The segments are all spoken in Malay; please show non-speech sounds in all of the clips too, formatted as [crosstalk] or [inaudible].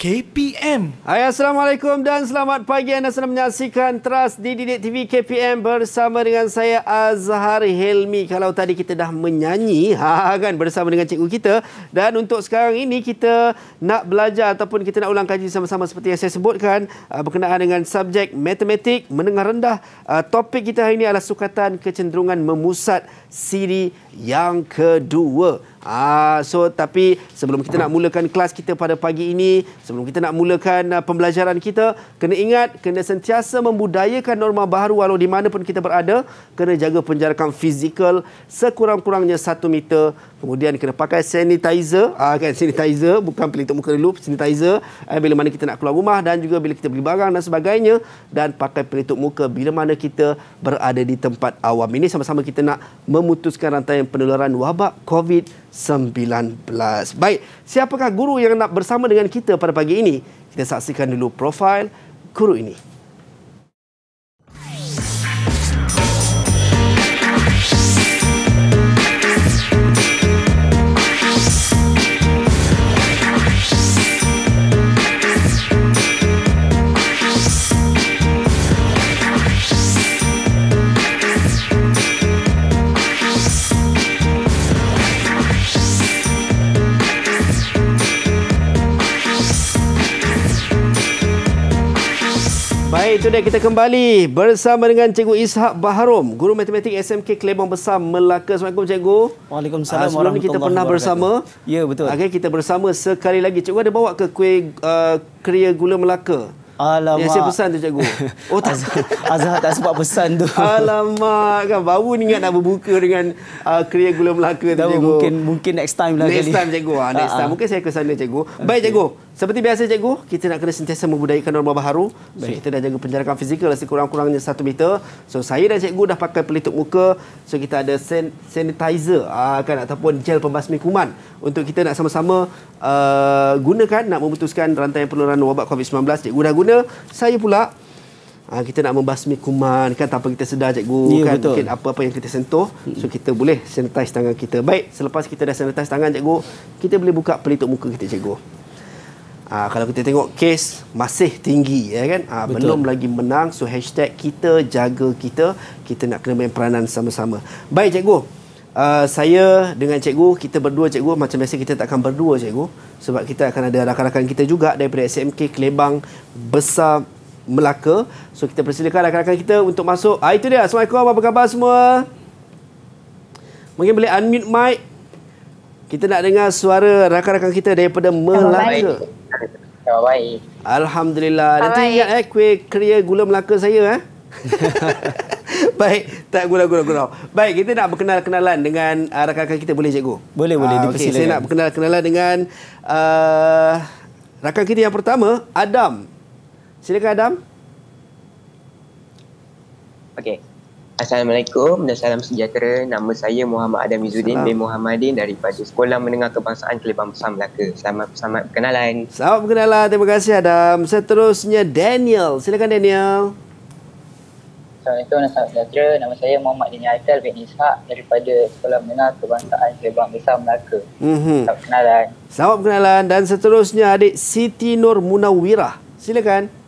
KPM. Hai, Assalamualaikum dan selamat pagi anda sedang menyaksikan Trust di Didik TV KPM bersama dengan saya Azhar Helmi. Kalau tadi kita dah menyanyi [laughs] ha, ha, kan bersama dengan cikgu kita dan untuk sekarang ini kita nak belajar ataupun kita nak ulang kaji sama-sama seperti yang saya sebutkan uh, berkenaan dengan subjek matematik menengah rendah. Uh, topik kita hari ini adalah sukatan kecenderungan memusat siri yang kedua. Ah, so tapi sebelum kita nak mulakan kelas kita pada pagi ini, sebelum kita nak mulakan uh, pembelajaran kita, kena ingat kena sentiasa membudayakan norma baru walau di mana pun kita berada, kena jaga penjarakan fizikal sekurang-kurangnya satu meter. Kemudian kena pakai sanitizer, ah kan sanitizer bukan pelitup muka dulu, sanitizer eh, bila mana kita nak keluar rumah dan juga bila kita beli barang dan sebagainya dan pakai pelitup muka bila mana kita berada di tempat awam. Ini sama-sama kita nak memutuskan rantai penularan wabak COVID 19 Baik, siapakah guru yang nak bersama dengan kita pada pagi ini? Kita saksikan dulu profil guru ini. Baik, itu dia kita kembali bersama dengan Cikgu Ishak Baharum, Guru Matematik SMK Kelebang Besar Melaka. Assalamualaikum Cikgu. Waalaikumsalam uh, ah, warahmatullahi kita pernah bersama. Ya, betul. Okay, kita bersama sekali lagi. Cikgu ada bawa ke kuih uh, kriya gula Melaka? Alamak. Yang saya pesan tu cikgu. Oh [laughs] tak Azhar tak sempat pesan tu. [laughs] Alamak kan baru ni ingat nak berbuka dengan uh, kriya gula Melaka tu cikgu. Mungkin mungkin next time lah next kali. time cikgu. Ha, next uh-huh. time mungkin saya ke sana cikgu. Okay. Baik cikgu. Seperti biasa cikgu, kita nak kena sentiasa membudayakan norma baharu. So kita dah jaga penjarakan fizikal lah sekurang-kurangnya satu meter. So saya dan cikgu dah pakai pelitup muka. So kita ada sen- sanitizer uh, kan ataupun gel pembasmi kuman untuk kita nak sama-sama uh, gunakan nak memutuskan rantai penularan wabak COVID-19. Cikgu dah guna, saya pula uh, kita nak membasmi kuman kan tanpa kita sedar cikgu yeah, kan betul. mungkin apa-apa yang kita sentuh. So hmm. kita boleh sanitize tangan kita. Baik, selepas kita dah sanitize tangan cikgu, kita boleh buka pelitup muka kita cikgu. Uh, kalau kita tengok kes masih tinggi ya kan uh, belum lagi menang so hashtag kita jaga kita kita nak kena main peranan sama-sama baik cikgu uh, saya dengan cikgu kita berdua cikgu macam biasa kita takkan berdua cikgu sebab kita akan ada rakan-rakan kita juga daripada SMK Kelebang Besar Melaka so kita persilakan rakan-rakan kita untuk masuk ah, itu dia Assalamualaikum apa khabar semua mungkin boleh unmute mic kita nak dengar suara rakan-rakan kita daripada Melaka. Khabar Alhamdulillah. Khabar Nanti ingat eh, kuih kriya gula Melaka saya. Eh? [laughs] baik, tak gula-gula-gula. Baik, kita nak berkenal-kenalan dengan uh, rakan-rakan kita. Boleh, Cikgu? Boleh, boleh. Ah, okay, saya nak berkenal-kenalan dengan uh, rakan kita yang pertama, Adam. Silakan, Adam. Okey. Assalamualaikum dan salam sejahtera. Nama saya Muhammad Adam Izzuddin bin Muhammadin daripada Sekolah Menengah Kebangsaan Kelibang Pesan Melaka. Selamat selamat perkenalan. Selamat perkenalan. Terima kasih Adam. Seterusnya Daniel. Silakan Daniel. Assalamualaikum dan salam sejahtera. Nama saya Muhammad Dini Aital bin Ishak daripada Sekolah Menengah Kebangsaan Kelibang Pesan Melaka. Mm-hmm. Selamat perkenalan. Selamat perkenalan. Dan seterusnya adik Siti Nur Munawirah. Silakan.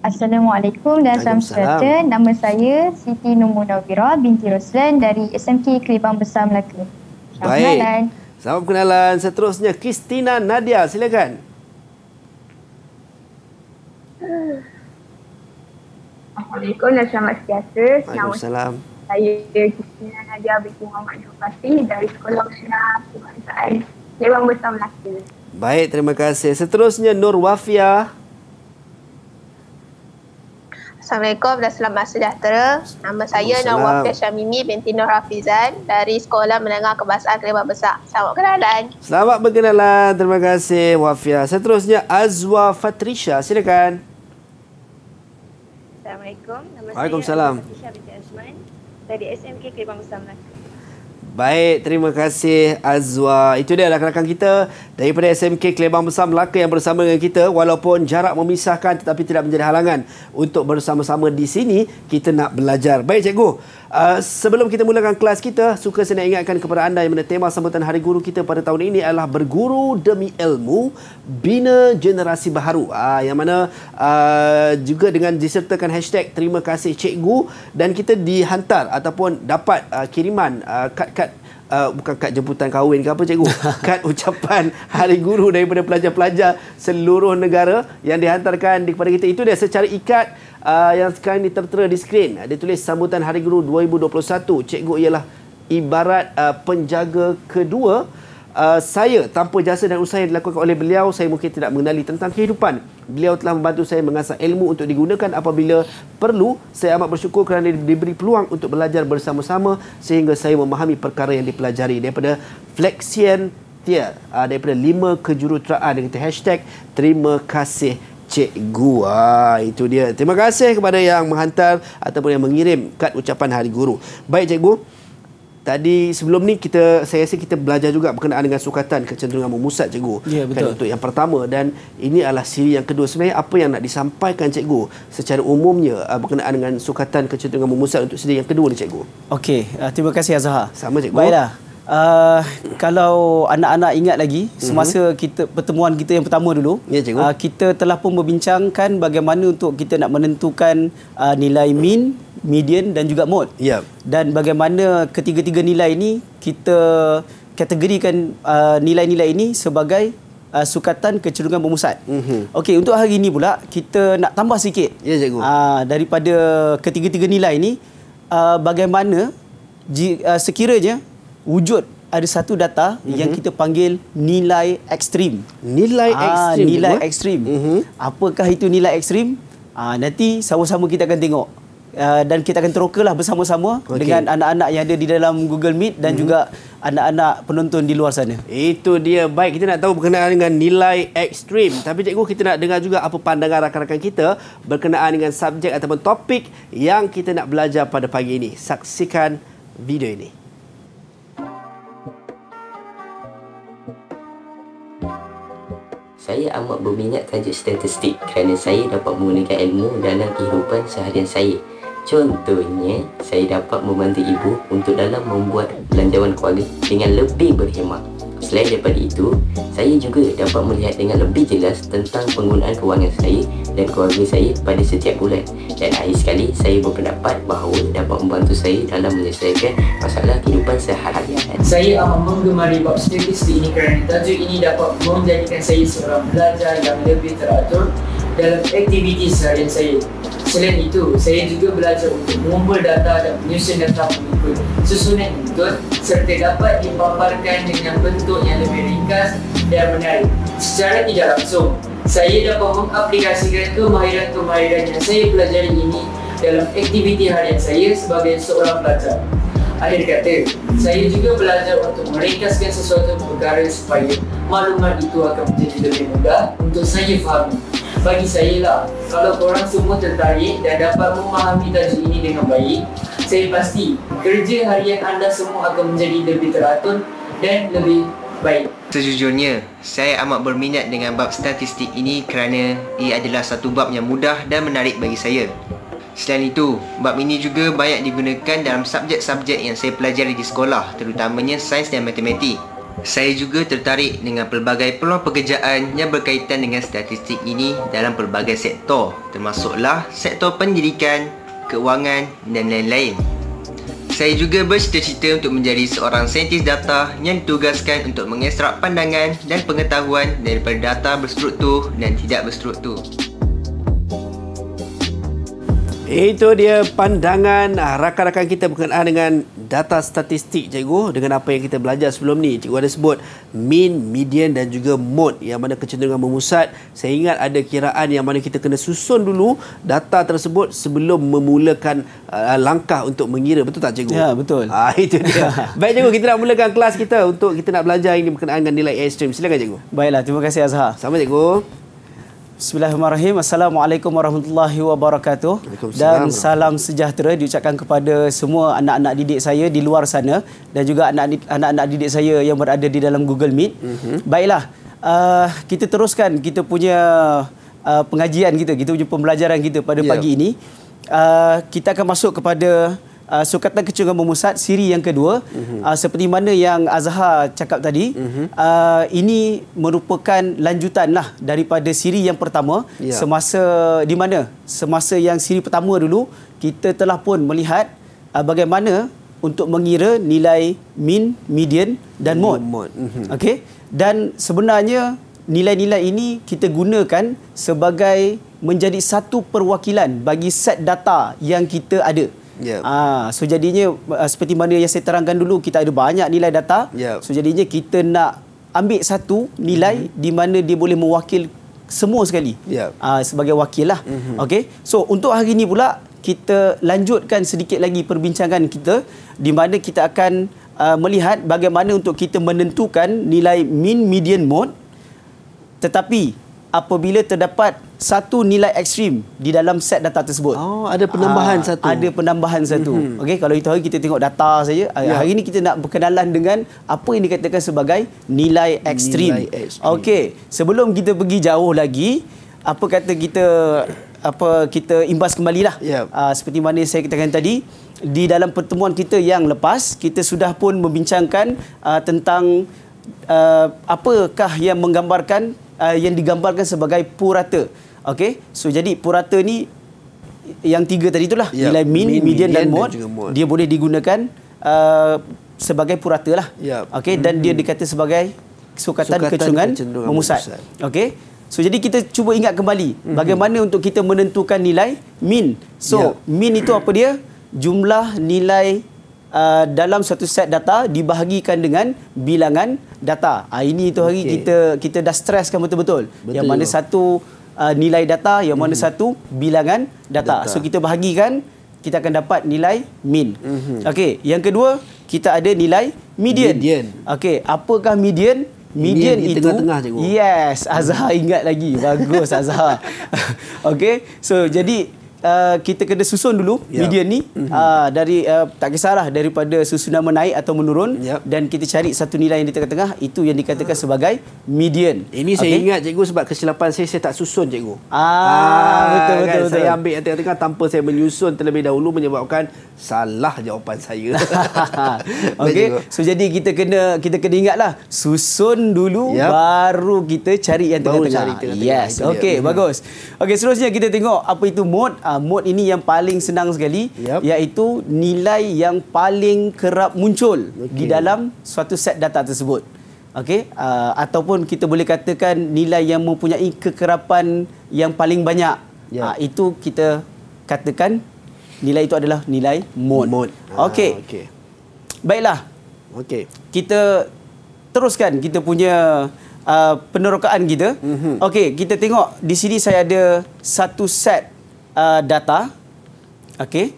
Assalamualaikum dan salam sejahtera. Nama saya Siti Nurmu Nawira binti Roslan dari SMK Kelibang Besar Melaka. Selamat Baik. Kenalan. Selamat perkenalan. Seterusnya, Kristina Nadia. Silakan. Assalamualaikum dan selamat sejahtera. Salam. Saya Kristina Nadia binti Muhammad Jumpati dari Sekolah Usia Kebangsaan Kelibang Besar Melaka. Baik, terima kasih. Seterusnya, Nur Wafia. Assalamualaikum dan selamat sejahtera. Nama saya Nawa Syamimi binti Nur Hafizan dari Sekolah Menengah Kebangsaan Kelima Besar. Selamat berkenalan. Selamat berkenalan. Terima kasih Wafia. Seterusnya Azwa Fatrisha. Silakan. Assalamualaikum. Nama Waalaikumsalam. Fatrisha binti Azman dari SMK Kelima Besar Melaka. Baik, terima kasih Azwa. Itu dia rakan-rakan kita daripada SMK Kelebang Besar Melaka yang bersama dengan kita walaupun jarak memisahkan tetapi tidak menjadi halangan untuk bersama-sama di sini kita nak belajar. Baik cikgu, Uh, sebelum kita mulakan kelas kita, suka saya ingatkan kepada anda yang mana tema sambutan Hari Guru kita pada tahun ini adalah Berguru Demi Ilmu Bina Generasi Baharu. Uh, yang mana uh, juga dengan disertakan hashtag Terima Kasih Cikgu dan kita dihantar ataupun dapat uh, kiriman uh, kad-kad Uh, bukan kad jemputan kahwin ke apa cikgu [laughs] kad ucapan hari guru daripada pelajar-pelajar seluruh negara yang dihantarkan kepada kita itu dia secara ikat uh, yang sekarang ini tertera di skrin. Dia tulis sambutan Hari Guru 2021. Cikgu ialah ibarat uh, penjaga kedua. Uh, saya tanpa jasa dan usaha yang dilakukan oleh beliau, saya mungkin tidak mengenali tentang kehidupan. Beliau telah membantu saya mengasah ilmu untuk digunakan apabila perlu. Saya amat bersyukur kerana diberi peluang untuk belajar bersama-sama sehingga saya memahami perkara yang dipelajari. Daripada Flexian Tier, uh, daripada lima kejuruteraan dengan hashtag terima kasih cikgu. Ha, itu dia. Terima kasih kepada yang menghantar ataupun yang mengirim kad ucapan hari guru. Baik cikgu. Tadi sebelum ni kita saya rasa kita belajar juga berkenaan dengan sukatan kecenderungan memusat cikgu. Ya kan, betul. Kan, untuk yang pertama dan ini adalah siri yang kedua. Sebenarnya apa yang nak disampaikan cikgu secara umumnya ah, berkenaan dengan sukatan kecenderungan memusat untuk siri yang kedua ni cikgu. Okey, uh, terima kasih Azhar. Sama cikgu. Baiklah. Uh, kalau anak-anak ingat lagi mhm. semasa kita pertemuan kita yang pertama dulu ya, uh, kita telah pun membincangkan bagaimana untuk kita nak menentukan uh, nilai min, median dan juga mode. Ya. Dan bagaimana ketiga-tiga nilai ini kita kategorikan uh, nilai-nilai uh, ini sebagai Uh, sukatan kecenderungan bermusat. Mm -hmm. Okey, untuk hari ini pula kita nak tambah sikit. Ya, cikgu. Uh, daripada ketiga-tiga nilai ini uh, bagaimana uh, sekiranya wujud ada satu data mm-hmm. yang mhm. kita panggil nilai ekstrim. Nilai ah, ekstrim. Ah, nilai juga. ekstrim. Mm-hmm. Apakah itu nilai ekstrim? Ah, nanti sama-sama kita akan tengok. Uh, dan kita akan terokalah bersama-sama okay. dengan anak-anak yang ada di dalam Google Meet dan mm-hmm. juga anak-anak penonton di luar sana. Itu dia. Baik, kita nak tahu berkenaan dengan nilai ekstrim. Tapi cikgu, kita nak dengar juga apa pandangan rakan-rakan kita berkenaan dengan subjek ataupun topik yang kita nak belajar pada pagi ini. Saksikan video ini. Saya amat berminat tajuk statistik kerana saya dapat menggunakan ilmu dalam kehidupan seharian saya. Contohnya, saya dapat membantu ibu untuk dalam membuat belanjawan keluarga dengan lebih berhemat. Selain daripada itu, saya juga dapat melihat dengan lebih jelas tentang penggunaan kewangan saya dan keluarga saya pada setiap bulan dan akhir sekali saya berpendapat bahawa dapat membantu saya dalam menyelesaikan masalah kehidupan sehari-hari. Saya amat menggemari bab statistik ini kerana tajuk ini dapat menjadikan saya seorang pelajar yang lebih teratur dalam aktiviti seharian lah saya. Selain itu, saya juga belajar untuk mengumpul data dan menyusun data pengikut susunan yang betul serta dapat dipaparkan dengan bentuk yang lebih ringkas dan menarik. Secara tidak langsung, saya dapat mengaplikasikan kemahiran-kemahiran yang saya pelajari ini dalam aktiviti harian saya sebagai seorang pelajar. Akhir kata, saya juga belajar untuk meringkaskan sesuatu perkara supaya maklumat itu akan menjadi lebih mudah untuk saya fahami bagi saya lah kalau korang semua tertarik dan dapat memahami tajuk ini dengan baik saya pasti kerja harian anda semua akan menjadi lebih teratur dan lebih baik Sejujurnya, saya amat berminat dengan bab statistik ini kerana ia adalah satu bab yang mudah dan menarik bagi saya. Selain itu, bab ini juga banyak digunakan dalam subjek-subjek yang saya pelajari di sekolah, terutamanya sains dan matematik. Saya juga tertarik dengan pelbagai peluang pekerjaan yang berkaitan dengan statistik ini dalam pelbagai sektor termasuklah sektor pendidikan, keuangan dan lain-lain. Saya juga bercita-cita untuk menjadi seorang saintis data yang ditugaskan untuk mengekstrak pandangan dan pengetahuan daripada data berstruktur dan tidak berstruktur. Itu dia pandangan rakan-rakan kita berkenaan dengan data statistik cikgu dengan apa yang kita belajar sebelum ni. Cikgu ada sebut mean, median dan juga mode yang mana kecenderungan memusat. Saya ingat ada kiraan yang mana kita kena susun dulu data tersebut sebelum memulakan uh, langkah untuk mengira. Betul tak cikgu? Ya, betul. Ha, [laughs] itu dia. [laughs] Baik cikgu, kita nak mulakan kelas kita untuk kita nak belajar ini berkenaan dengan nilai extreme. Silakan cikgu. Baiklah, terima kasih Azhar. Sama cikgu. Bismillahirrahmanirrahim. Assalamualaikum warahmatullahi wabarakatuh. Dan salam sejahtera diucapkan kepada semua anak-anak didik saya di luar sana dan juga anak-anak didik saya yang berada di dalam Google Meet. Mm-hmm. Baiklah, uh, kita teruskan kita punya uh, pengajian kita, kita punya pembelajaran kita pada yeah. pagi ini. Uh, kita akan masuk kepada uh, Sukatan Kecungan Memusat siri yang kedua mhm. uh, seperti mana yang Azhar cakap tadi mhm. uh, ini merupakan lanjutan lah daripada siri yang pertama ya. semasa di mana semasa yang siri pertama dulu kita telah pun melihat uh, bagaimana untuk mengira nilai min, median dan mod. mod. Mhm. Okey. Dan sebenarnya nilai-nilai ini kita gunakan sebagai menjadi satu perwakilan bagi set data yang kita ada. Yeah. Ha, so jadinya ah, seperti mana yang saya terangkan dulu kita ada banyak nilai data. Yeah. So jadinya kita nak ambil satu nilai mm-hmm. di mana dia boleh mewakil semua sekali. Yeah. Ha, sebagai wakil lah. Mm-hmm. Okay. So untuk hari ini pula kita lanjutkan sedikit lagi perbincangan kita di mana kita akan uh, melihat bagaimana untuk kita menentukan nilai mean, median mode tetapi apabila terdapat satu nilai ekstrim di dalam set data tersebut. Oh, ada penambahan ha, satu. Ada penambahan satu. Mm-hmm. Okey, kalau itu hari kita tengok data saja. Yeah. Ya. Hari ini kita nak berkenalan dengan apa yang dikatakan sebagai nilai ekstrim. Okey, sebelum kita pergi jauh lagi, apa kata kita apa kita imbas kembalilah. Yeah. Ya. Uh, seperti mana saya katakan tadi, di dalam pertemuan kita yang lepas, kita sudah pun membincangkan uh, tentang uh, apakah yang menggambarkan Uh, yang digambarkan sebagai purata. Okey. So jadi purata ni yang tiga tadi itulah ya, nilai min, min median dan, mod, dia boleh digunakan uh, sebagai purata lah. Ya. Okey dan hmm. dia dikata sebagai sukatan, sukatan kecungan memusat. Okey. So jadi kita cuba ingat kembali hmm. bagaimana untuk kita menentukan nilai min. So ya. min itu apa dia? Jumlah nilai uh, dalam satu set data dibahagikan dengan bilangan data. Uh, ini itu hari okay. kita kita dah stresskan betul-betul. Betul yang mana juga. satu uh, nilai data, yang mana hmm. satu bilangan data. data. So kita bahagikan kita akan dapat nilai min. hmm Okey, yang kedua kita ada nilai median. median. Okey, apakah median? Median, median itu tengah-tengah Yes, Azhar ingat lagi. Bagus Azhar. [laughs] Okey, so jadi uh, kita kena susun dulu yep. Ya. median ni mm-hmm. uh, dari uh, tak kisahlah daripada susunan menaik atau menurun yep. Ya. dan kita cari satu nilai yang di tengah-tengah itu yang dikatakan ha. sebagai median. Ini saya ingat cikgu sebab kesilapan saya saya tak susun cikgu. Ah, ah betul, kan, betul betul saya ambil yang tengah-tengah tanpa saya menyusun terlebih dahulu menyebabkan salah jawapan saya. [laughs] Okey. So jadi kita kena kita kena ingatlah susun dulu yep. Ya. baru kita cari yang tengah-tengah. Yes. Okey, hmm. bagus. Okey, selanjutnya kita tengok apa itu mode uh, mode ini yang paling senang sekali yep. iaitu nilai yang paling kerap muncul okay. di dalam suatu set data tersebut. Okey, uh, ataupun kita boleh katakan nilai yang mempunyai kekerapan yang paling banyak. Yep. Ya. Uh, itu kita katakan nilai itu adalah nilai mode. mode. Ah, okey. Ah, okay. Baiklah. Okey. Kita teruskan kita punya uh, penerokaan kita. Mm -hmm. Okey, kita tengok di sini saya ada satu set uh, data okey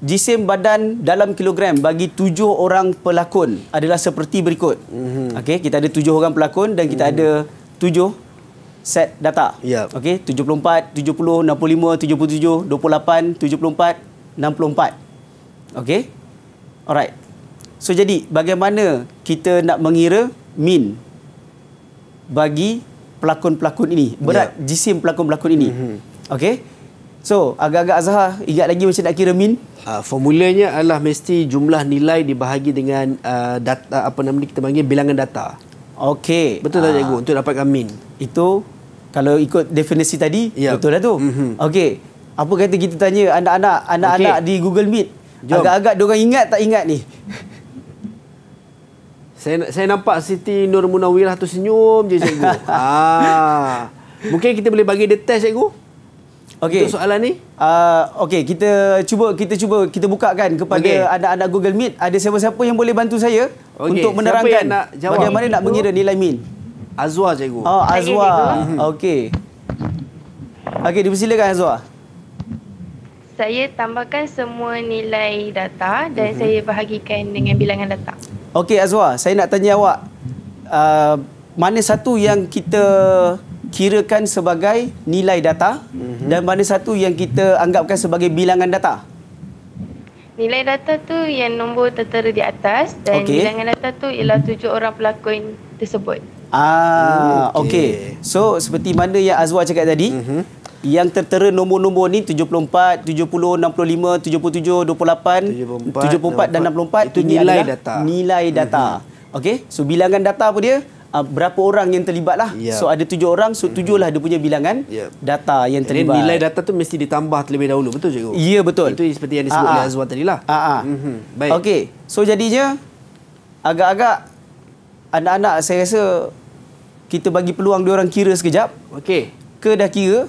jisim badan dalam kilogram bagi tujuh orang pelakon adalah seperti berikut mm-hmm. okey kita ada tujuh orang pelakon dan kita mm-hmm. ada tujuh set data yeah. okey 74 70 65 77 28 74 64 okey alright so jadi bagaimana kita nak mengira min bagi pelakon-pelakon ini berat yeah. jisim pelakon-pelakon ini mm-hmm. Okay. So, agak-agak Azhar ingat lagi macam nak kira min? Uh, formulanya adalah mesti jumlah nilai dibahagi dengan uh, data, uh, apa nama ni kita panggil bilangan data. Okay, Betul tak uh, cikgu untuk dapatkan min? Itu kalau ikut definisi tadi, yep. Ya. betul lah tu. Mm-hmm. Okey. Apa kata kita tanya anak-anak anak-anak okay. di Google Meet? Agak-agak dia orang ingat tak ingat ni? saya saya nampak Siti Nur Munawirah tu senyum je cikgu. [laughs] ah. Mungkin kita boleh bagi dia test cikgu. Okay. Untuk soalan ni? Uh, ah, okay, kita cuba kita cuba kita buka kan kepada anak-anak Google Meet. Ada siapa-siapa yang boleh bantu saya okay. untuk menerangkan nak bagaimana nak mengira nilai min? Azwa cikgu. Oh, Azwa. Okey. Okey, dipersilakan Azwa. Saya tambahkan semua nilai data dan mm saya bahagikan dengan bilangan data. Okey, Azwa. Saya nak tanya awak. Uh, mana satu yang kita kirakan sebagai nilai data mm-hmm. dan mana satu yang kita anggapkan sebagai bilangan data? Nilai data tu yang nombor tertera di atas dan okay. bilangan data tu ialah tujuh orang pelakon tersebut. Ah, oh, okay. okay. So, seperti mana yang Azwa cakap tadi, mm-hmm. yang tertera nombor-nombor ni 74, 70, 65, 77, 28, 74, 74 dan 64 itu, itu nilai, data. Nilai data. Mm-hmm. Okay, so bilangan data apa dia? uh, berapa orang yang terlibat lah. Yeah. So ada tujuh orang, so tujuh lah dia punya bilangan yeah. data yang terlibat. nilai data tu mesti ditambah terlebih dahulu, betul cikgu? Ya, yeah, betul. Itu seperti yang disebut ah, oleh ah. Azwar tadi lah. Aa. Ah, mm -hmm. Baik. Okey, so jadinya agak-agak anak-anak saya rasa kita bagi peluang orang kira sekejap. Okay, Ke dah kira?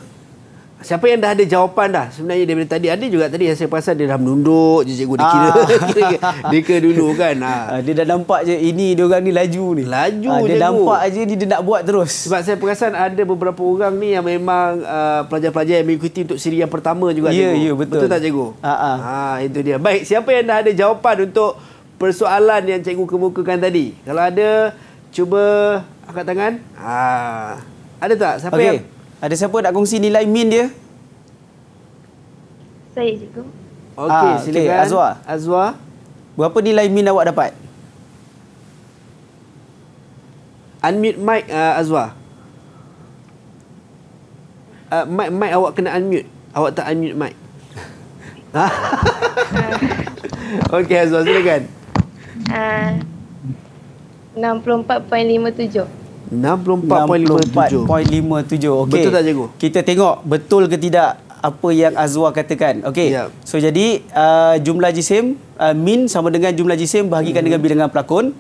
Siapa yang dah ada jawapan dah sebenarnya daripada tadi ada juga tadi yang saya perasan dia dah menunduk je cikgu dia ah. kira [laughs] dia ke dulu kan ha. dia dah nampak je ini dia orang ni laju ni laju ha, dia dia nampak aje ni dia nak buat terus sebab saya perasan ada beberapa orang ni yang memang uh, pelajar-pelajar yang mengikuti untuk siri yang pertama juga yeah, yeah, betul. betul tak cikgu ha, ha. ha itu dia baik siapa yang dah ada jawapan untuk persoalan yang cikgu kemukakan tadi kalau ada cuba angkat tangan ha ada tak siapa okay. yang ada siapa nak kongsi nilai min dia? Saya cikgu. Okey, ah, silakan. Okay. Azwa. Azwa. Berapa nilai min awak dapat? Unmute mic uh, Azwa. Uh, mic mic awak kena unmute. Awak tak unmute mic. [laughs] Okey Azwa silakan. Uh, 64.57. 64.57 okay. Betul tak cikgu? Kita tengok betul ke tidak apa yang Azwar katakan okay. yep. So jadi uh, jumlah jisim uh, Min sama dengan jumlah jisim Bahagikan mm -hmm. dengan bilangan pelakon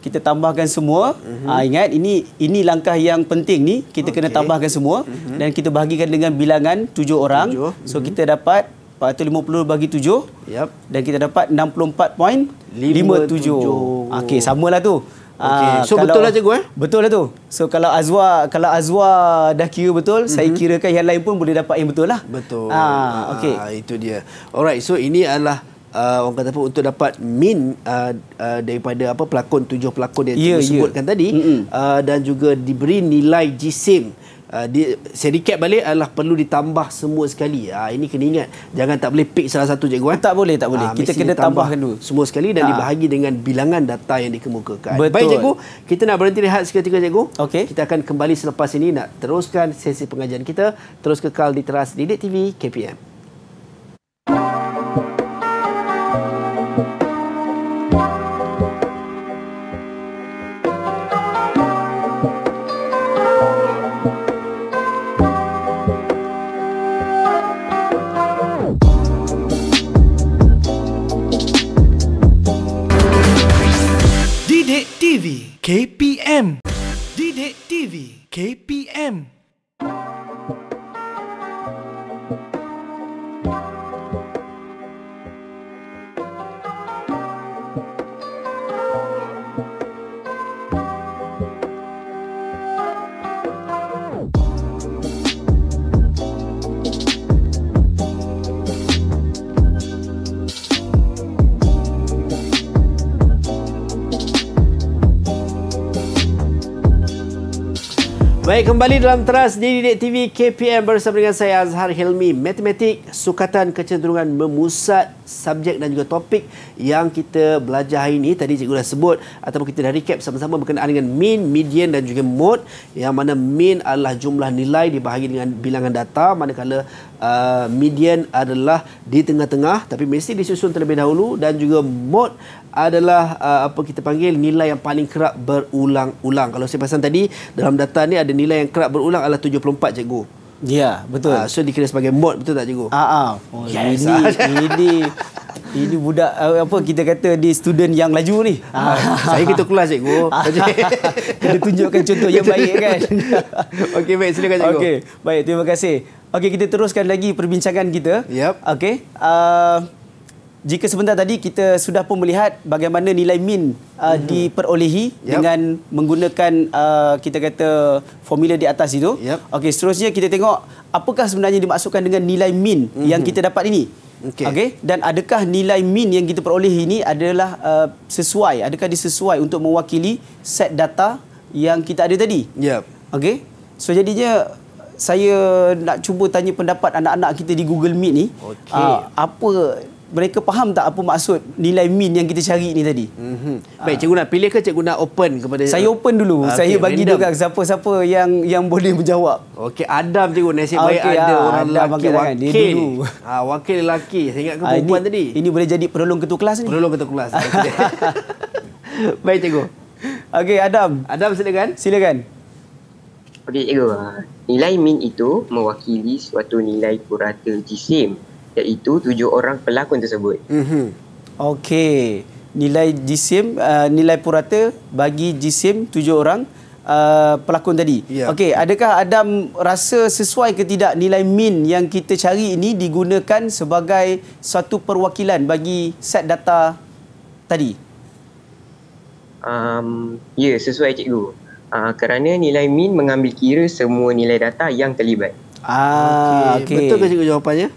kita tambahkan semua. Mm -hmm. ha, ingat ini ini langkah yang penting ni. Kita okay. kena tambahkan semua mm -hmm. dan kita bahagikan dengan bilangan 7 orang. Tujuh. So mm -hmm. kita dapat 450 bagi 7. Yep. Dan kita dapat 64.57. Okey, samalah tu. Okay. Ah, so kalau, betul lah cikgu eh? Betul lah tu. So kalau Azwa kalau Azwa dah kira betul, mm -hmm. saya kirakan yang lain pun boleh dapat yang betul lah. Betul. Ha, ah, okay. ha, ah, itu dia. Alright, so ini adalah uh, orang kata apa untuk dapat min uh, uh, daripada apa pelakon, tujuh pelakon yang yeah, disebutkan ya. yeah. tadi mm -hmm. uh, dan juga diberi nilai jisim. Ah, di, saya recap balik adalah perlu ditambah semua sekali. Ha, ini kena ingat. Jangan tak boleh pick salah satu cikgu. Kan? Tak boleh, tak boleh. Ha, kita kena tambah dulu. Semua sekali dan ha. dibahagi dengan bilangan data yang dikemukakan. Betul. Baik cikgu, kita nak berhenti rehat seketika cikgu. Okay. Kita akan kembali selepas ini nak teruskan sesi pengajian kita. Terus kekal di teras Didik TV KPM. Thank you. TV KPM Didik TV KPM Baik, kembali dalam teras di Didik TV KPM bersama dengan saya Azhar Hilmi. Matematik, sukatan kecenderungan memusat subjek dan juga topik yang kita belajar hari ini. Tadi cikgu dah sebut ataupun kita dah recap sama-sama berkenaan dengan mean, median dan juga mode. Yang mana mean adalah jumlah nilai dibahagi dengan bilangan data. Manakala uh, median adalah di tengah-tengah tapi mesti disusun terlebih dahulu. Dan juga mode adalah uh, apa kita panggil nilai yang paling kerap berulang-ulang. Kalau saya pasang tadi, dalam data ni ada nilai yang kerap berulang adalah 74 cikgu. Ya, yeah, betul. Uh, so dikira sebagai mod betul tak cikgu? Ha ah. Uh-huh. Oh, yes. ini [laughs] ini ini budak eh, apa kita kata di student yang laju ni. Ha, saya kita kelas cikgu. [laughs] kita [laughs] tunjukkan contoh yang baik kan. Okey baik silakan cikgu. Okey baik terima kasih. Okey kita teruskan lagi perbincangan kita. Yep. Okey. Uh, jika sebentar tadi kita sudah pun melihat bagaimana nilai min uh, mm-hmm. diperolehi yep. dengan menggunakan uh, kita kata formula di atas itu. Yep. Okey, seterusnya kita tengok apakah sebenarnya dimaksudkan dengan nilai min mm-hmm. yang kita dapat ini. Okey. Okay? Dan adakah nilai min yang kita peroleh ini adalah uh, sesuai, adakah disesuai untuk mewakili set data yang kita ada tadi? Yep. Okey. So jadinya saya nak cuba tanya pendapat anak-anak kita di Google Meet ni. Okay. Uh, apa mereka faham tak apa maksud nilai min yang kita cari ni tadi? Mm-hmm. Baik, ha. cikgu nak pilih ke cikgu nak open kepada Saya open dulu. Okay, ah, saya bagi dulu kan siapa-siapa yang yang boleh menjawab. Okey, Adam cikgu nasib okay, ah, baik ha, ada orang Adam lelaki wakil. Kan, dia dulu. Ha, wakil lelaki. Saya ingat ke ha, perempuan ini, tadi. Ini boleh jadi penolong ketua kelas ni. Penolong ketua kelas. [laughs] [laughs] baik cikgu. Okey, Adam. Adam silakan. Silakan. Okey, cikgu. Nilai min itu mewakili suatu nilai purata jisim iaitu tujuh orang pelakon tersebut. Mm-hmm. Okey, nilai jisim, uh, nilai purata bagi jisim tujuh orang uh, pelakon tadi. Yeah. Okey, adakah Adam rasa sesuai ke tidak nilai min yang kita cari ini digunakan sebagai satu perwakilan bagi set data tadi? Um, ya, yeah, sesuai cikgu. Uh, kerana nilai min mengambil kira semua nilai data yang terlibat. Ah, okay. Okay. Betul ke cikgu jawapannya?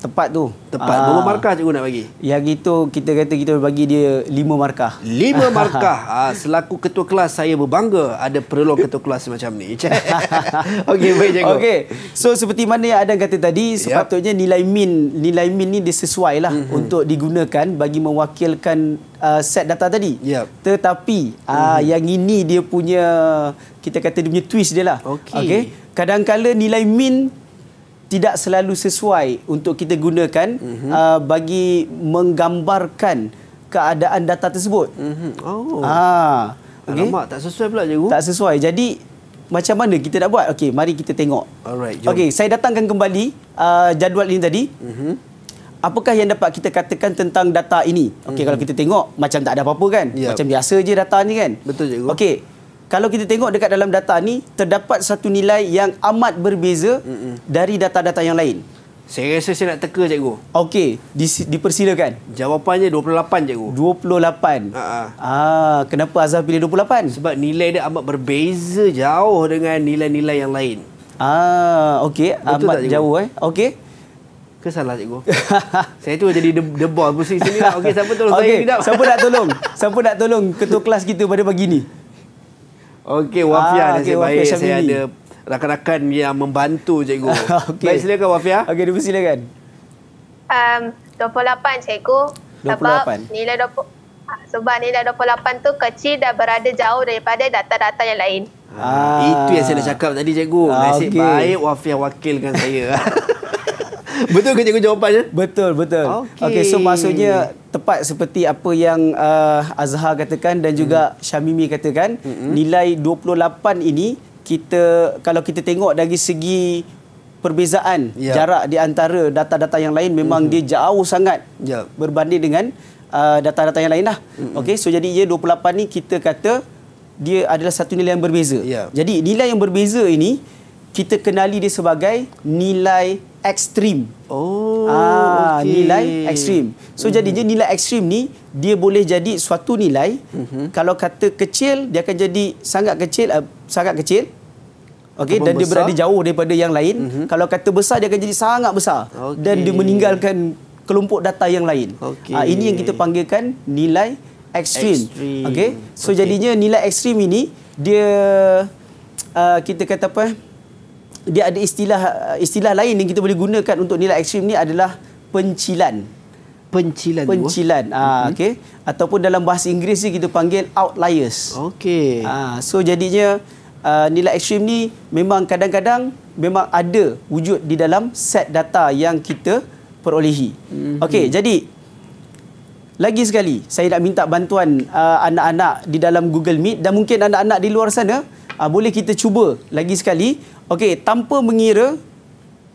Tepat tu. Tepat. Aa, ah. Berapa markah cikgu nak bagi? Yang itu kita kata kita bagi dia lima markah. Lima [laughs] markah. Aa, ah, selaku ketua kelas saya berbangga ada perlu [laughs] ketua kelas macam ni. [laughs] Okey baik cikgu. Okey. So seperti mana yang Adam kata tadi sepatutnya nilai min nilai min ni dia sesuai lah mm -hmm. untuk digunakan bagi mewakilkan uh, set data tadi. Yep. Tetapi mm -hmm. uh, yang ini dia punya kita kata dia punya twist dia lah. Okey. Okay? Kadang-kadang nilai min tidak selalu sesuai untuk kita gunakan mm -hmm. uh, bagi menggambarkan keadaan data tersebut. Mm -hmm. Oh. Ah. Okay. Alamak, tak sesuai pula cikgu. Tak sesuai. Jadi macam mana kita nak buat? Okey, mari kita tengok. Alright. Okey, saya datangkan kembali uh, jadual ini tadi. Mm Apakah yang dapat kita katakan tentang data ini? Okey, mm -hmm. kalau kita tengok macam tak ada apa-apa kan? Yep. Macam biasa je data ni kan? Betul cikgu. Okey kalau kita tengok dekat dalam data ni terdapat satu nilai yang amat berbeza mm -mm. dari data-data yang lain. Saya rasa saya nak teka cikgu. Okey, di, dipersilakan. Jawapannya 28 cikgu. 28. Ha -ha. Ah, kenapa Azhar pilih 28? Sebab nilai dia amat berbeza jauh dengan nilai-nilai yang lain. Ah, okey, amat tak, jauh eh. Okey. Kesalah cikgu. [laughs] saya tu jadi the, the boss pun sini lah. Okey, siapa tolong okay. saya? Okey, siapa nak tolong? siapa nak tolong ketua kelas kita pada pagi ni? Okey, Wafia ah, nasib okay, baik Wafia saya ada rakan-rakan yang membantu cikgu. [laughs] okay. Baik, silakan Wafia. Okey, dipersilakan. Um, 28 cikgu. 28. Sebab nilai 20, ah, sebab nilai 28 tu kecil dan berada jauh daripada data-data yang lain. Ah. Itu yang saya nak cakap tadi cikgu. Ah, nasib okay. baik Wafia wakilkan saya. [laughs] [laughs] betul ke cikgu jawapannya? Betul, betul. Okey, okay, so maksudnya tepat seperti apa yang uh, Azhar katakan dan juga mm. Syamimi katakan, Mm-mm. nilai 28 ini kita kalau kita tengok dari segi perbezaan yeah. jarak di antara data-data yang lain memang mm. dia jauh sangat yeah. berbanding dengan uh, data-data yang lain lah. Hmm. Okay, so jadi ia 28 ni kita kata dia adalah satu nilai yang berbeza. Yeah. Jadi nilai yang berbeza ini kita kenali dia sebagai nilai ekstrim. Oh. Ah, okay. nilai ekstrim. So mm. jadinya nilai ekstrim ni dia boleh jadi suatu nilai. hmm Kalau kata kecil dia akan jadi sangat kecil uh, sangat kecil. Okey dan dia berada jauh daripada yang lain. hmm Kalau kata besar dia akan jadi sangat besar okay. dan dia meninggalkan kelompok data yang lain. Okay. Ah, ini yang kita panggilkan nilai ekstrim. Okey. So okay. jadinya nilai ekstrim ini dia uh, kita kata apa? dia ada istilah istilah lain yang kita boleh gunakan untuk nilai ekstrim ni adalah pencilan. Pencilan. Eh? Pencilan. Ha, ah, mm -hmm. okay. Ataupun dalam bahasa Inggeris ni kita panggil outliers. Okay. Ha, ah, so jadinya uh, nilai ekstrim ni memang kadang-kadang memang ada wujud di dalam set data yang kita perolehi. Mm -hmm. Okay, jadi lagi sekali saya nak minta bantuan anak-anak uh, di dalam Google Meet dan mungkin anak-anak di luar sana uh, boleh kita cuba lagi sekali Okey, tanpa mengira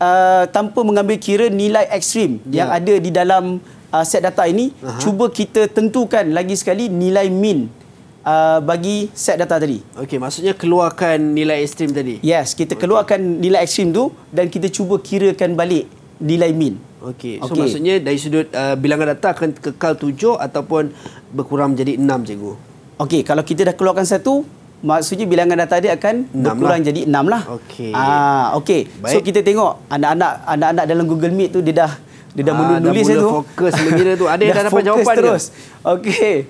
uh, tanpa mengambil kira nilai ekstrim yeah. yang ya. ada di dalam uh, set data ini, uh -huh. cuba kita tentukan lagi sekali nilai min uh, bagi set data tadi. Okey, maksudnya keluarkan nilai ekstrim tadi. Yes, kita okay. keluarkan nilai ekstrim tu dan kita cuba kirakan balik nilai min. Okey. So okay. maksudnya dari sudut uh, bilangan data akan kekal 7 ataupun berkurang menjadi 6 cikgu. Okey, kalau kita dah keluarkan satu, Maksudnya bilangan data dia akan lah. berkurang lah. jadi enam lah. Okey. Ah, okey. So kita tengok anak-anak anak-anak dalam Google Meet tu dia dah dia dah ah, mula tulis tu. Fokus mengira tu. Ada yang [laughs] dah dapat jawapan terus. okay.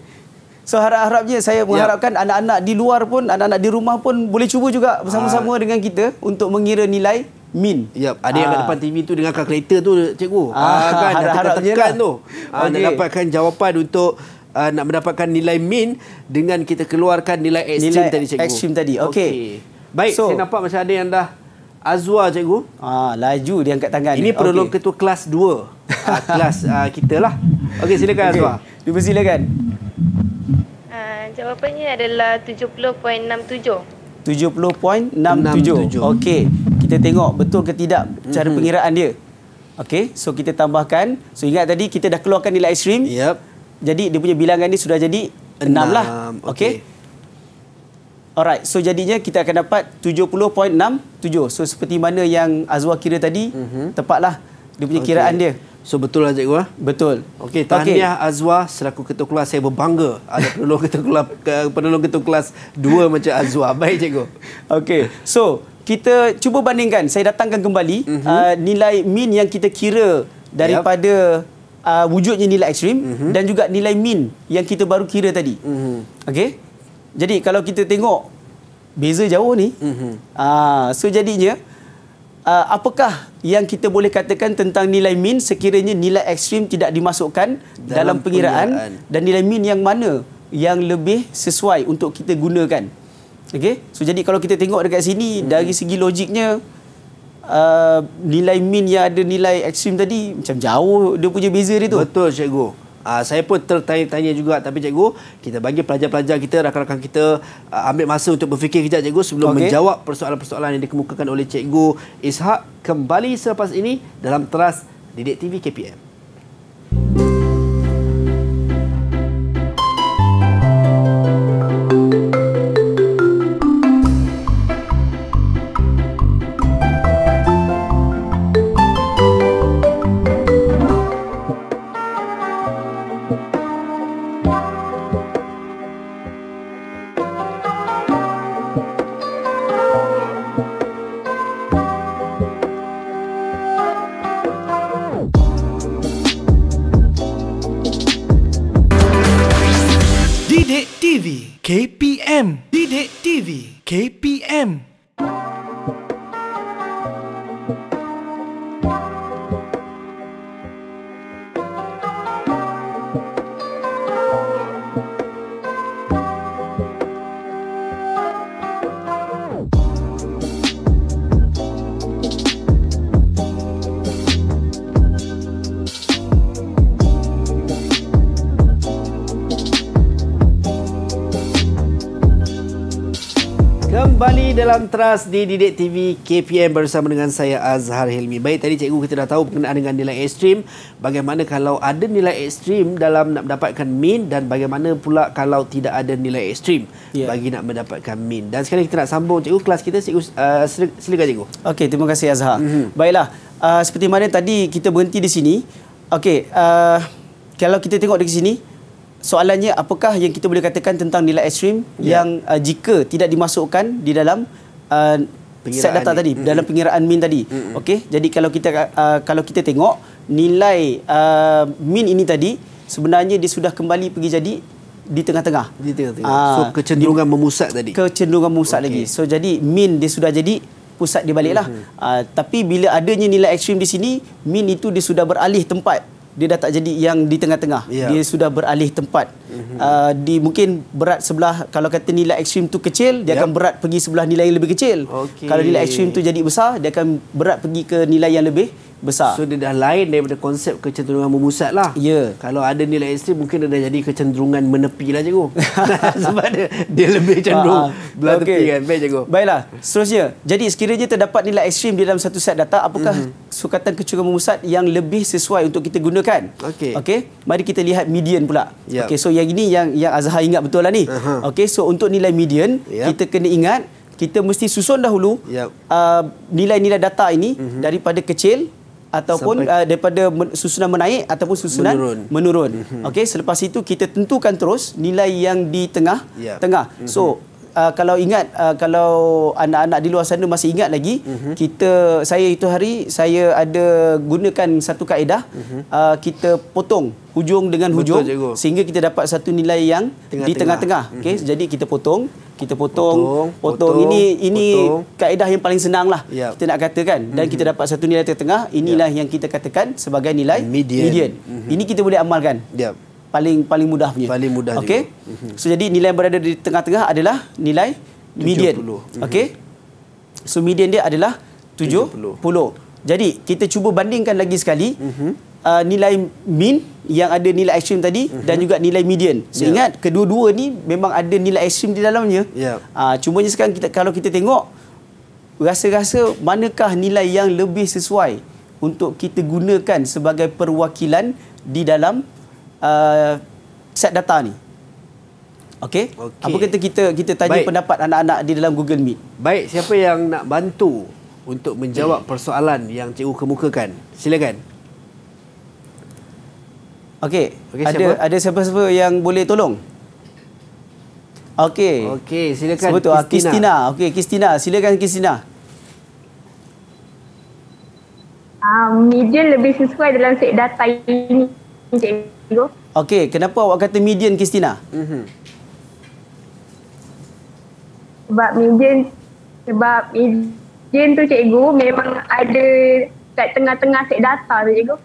So harap-harapnya saya mengharapkan anak-anak di luar pun anak-anak di rumah pun boleh cuba juga bersama-sama ah. dengan kita untuk mengira nilai min. Ya, yep. ada yang kat ah. depan TV tu dengan kalkulator tu cikgu. Ah, ah kan harap-harapnya lah. tu. Ah, okay. dapatkan jawapan untuk uh, nak mendapatkan nilai min dengan kita keluarkan nilai ekstrim nilai tadi cikgu. Ekstrim tadi. Okey. Okay. Baik, so, saya nampak macam ada yang dah Azwa cikgu. Ah, laju dia angkat tangan. Ini perlu okay. ketua kelas 2. uh, ah, [laughs] kelas uh, kita lah. Okey, silakan okay. Azwa. Cuba silakan. Ah, jawapannya adalah 70.67. 70.67. Okey. Kita tengok betul ke tidak cara mm -hmm. pengiraan dia. Okey. So, kita tambahkan. So, ingat tadi kita dah keluarkan nilai ekstrim. Yep. Jadi dia punya bilangan ni sudah jadi 6, 6 lah. Okay. okay. Alright, so jadinya kita akan dapat 70.67. So seperti mana yang Azwa kira tadi, mm -hmm. tepatlah dia punya okay. kiraan dia. So betul lah cikgu eh? Betul. Okey, tahniah okay. Azwar selaku ketua kelas saya berbangga ada penolong ketua kelas penolong ketua kelas 2 [laughs] macam Azwa, Baik cikgu. Okey. So, kita cuba bandingkan. Saya datangkan kembali mm -hmm. uh, nilai min yang kita kira daripada yep uh, wujudnya nilai ekstrim mm -hmm. dan juga nilai min yang kita baru kira tadi. Mm -hmm. Okey. Jadi kalau kita tengok beza jauh ni, mm -hmm. uh, so jadinya uh, apakah yang kita boleh katakan tentang nilai min sekiranya nilai ekstrim tidak dimasukkan dalam, dalam pengiraan, pengiraan dan nilai min yang mana yang lebih sesuai untuk kita gunakan. Okey. So jadi kalau kita tengok dekat sini mm -hmm. dari segi logiknya uh, nilai min yang ada nilai ekstrim tadi macam jauh dia punya beza dia tu. Betul cikgu. Uh, ah, saya pun tertanya-tanya juga tapi cikgu kita bagi pelajar-pelajar kita rakan-rakan kita uh, ambil masa untuk berfikir kejap cikgu sebelum okay. menjawab persoalan-persoalan yang dikemukakan oleh cikgu Ishak kembali selepas ini dalam teras Didik TV KPM. Musik KPM Didik TV KPM kembali dalam Trust di Didik TV KPM bersama dengan saya Azhar Hilmi. Baik tadi cikgu kita dah tahu berkenaan dengan nilai ekstrim. Bagaimana kalau ada nilai ekstrim dalam nak mendapatkan min dan bagaimana pula kalau tidak ada nilai ekstrim yeah. bagi nak mendapatkan min. Dan sekarang kita nak sambung cikgu kelas kita. Cikgu, uh, silakan cikgu. Okey, terima kasih Azhar. Mm-hmm. Baiklah, uh, seperti mana tadi kita berhenti di sini. Okey, uh, kalau kita tengok di sini, soalannya apakah yang kita boleh katakan tentang nilai ekstrim yeah. yang uh, jika tidak dimasukkan di dalam uh, set data ini. tadi mm -hmm. dalam pengiraan min tadi mm -hmm. okey jadi kalau kita uh, kalau kita tengok nilai uh, min ini tadi sebenarnya dia sudah kembali pergi jadi di tengah-tengah di tengah-tengah uh, so kecenderungan di, memusat tadi kecenderungan memusat okay. lagi so jadi min dia sudah jadi pusat dia baliklah mm -hmm. uh, tapi bila adanya nilai ekstrim di sini min itu dia sudah beralih tempat dia dah tak jadi yang di tengah-tengah. Yeah. Dia sudah beralih tempat. Mm-hmm. Uh, di mungkin berat sebelah kalau kata nilai ekstrim tu kecil, dia yep. Ya. akan berat pergi sebelah nilai yang lebih kecil. Okay. Kalau nilai ekstrim tu jadi besar, dia akan berat pergi ke nilai yang lebih besar. So dia dah lain daripada konsep kecenderungan memusat lah. Ya. Yeah. Kalau ada nilai ekstrim mungkin dia dah jadi kecenderungan menepi lah cikgu. [laughs] [laughs] Sebab dia, dia lebih cenderung ah, ah. belah okay. tepi kan. Baik cikgu. Baiklah. Seterusnya. Jadi sekiranya terdapat nilai ekstrim di dalam satu set data, apakah mm-hmm. sukatan kecenderungan memusat yang lebih sesuai untuk kita gunakan? Okey. Okey. Mari kita lihat median pula. Yep. Ya. Okey. So yang ini yang yang Azhar ingat betul lah ni. Uh-huh. Okey. So untuk nilai median, yep. Ya. kita kena ingat kita mesti susun dahulu yep. Ya. uh, nilai-nilai data ini mm-hmm. daripada kecil ataupun uh, daripada susunan menaik ataupun susunan menurun. menurun. Mhm. Okey, selepas itu kita tentukan terus nilai yang di tengah yeah. tengah. Mhm. So Uh, kalau ingat uh, kalau anak-anak di luar sana masih ingat lagi uh-huh. kita saya itu hari saya ada gunakan satu kaedah uh-huh. uh, kita potong hujung dengan hujung Betul, sehingga kita dapat satu nilai yang tengah-tengah. di tengah-tengah uh-huh. okey jadi kita potong kita potong potong, potong. ini ini potong. kaedah yang paling senang lah yep. Ya. kita nak katakan dan mm -hmm. kita dapat satu nilai tengah-tengah inilah yep. Ya. yang kita katakan sebagai nilai median, median. Mm -hmm. ini kita boleh amalkan yep. Ya. paling paling mudah punya paling mudah okay? mm -hmm. so, jadi nilai yang berada di tengah-tengah adalah nilai 70. median mm -hmm. okay? so median dia adalah 70. 70 jadi kita cuba bandingkan lagi sekali mm -hmm uh, nilai min yang ada nilai ekstrim tadi mm -hmm. dan juga nilai median. So, yeah. ingat kedua-dua ni memang ada nilai ekstrim di dalamnya. Yeah. Ya. Uh, cumanya sekarang kita, kalau kita tengok, rasa-rasa manakah nilai yang lebih sesuai untuk kita gunakan sebagai perwakilan di dalam uh, set data ni. Okey. Okay. Apa kata kita kita tanya Baik. pendapat anak-anak di dalam Google Meet? Baik, siapa yang nak bantu untuk menjawab persoalan yang cikgu kemukakan? Silakan. Okey. Okay, ada siapa? ada siapa-siapa yang boleh tolong? Okey. Okey, silakan. Sebut ah, Kristina. Kristina. Okey, Kristina, silakan Kristina. Um, ah, median lebih sesuai dalam set data ini, Cikgu. Okey, kenapa awak kata median, Kristina? mm Sebab median sebab median tu Cikgu memang ada kat tengah-tengah set data tu Cikgu.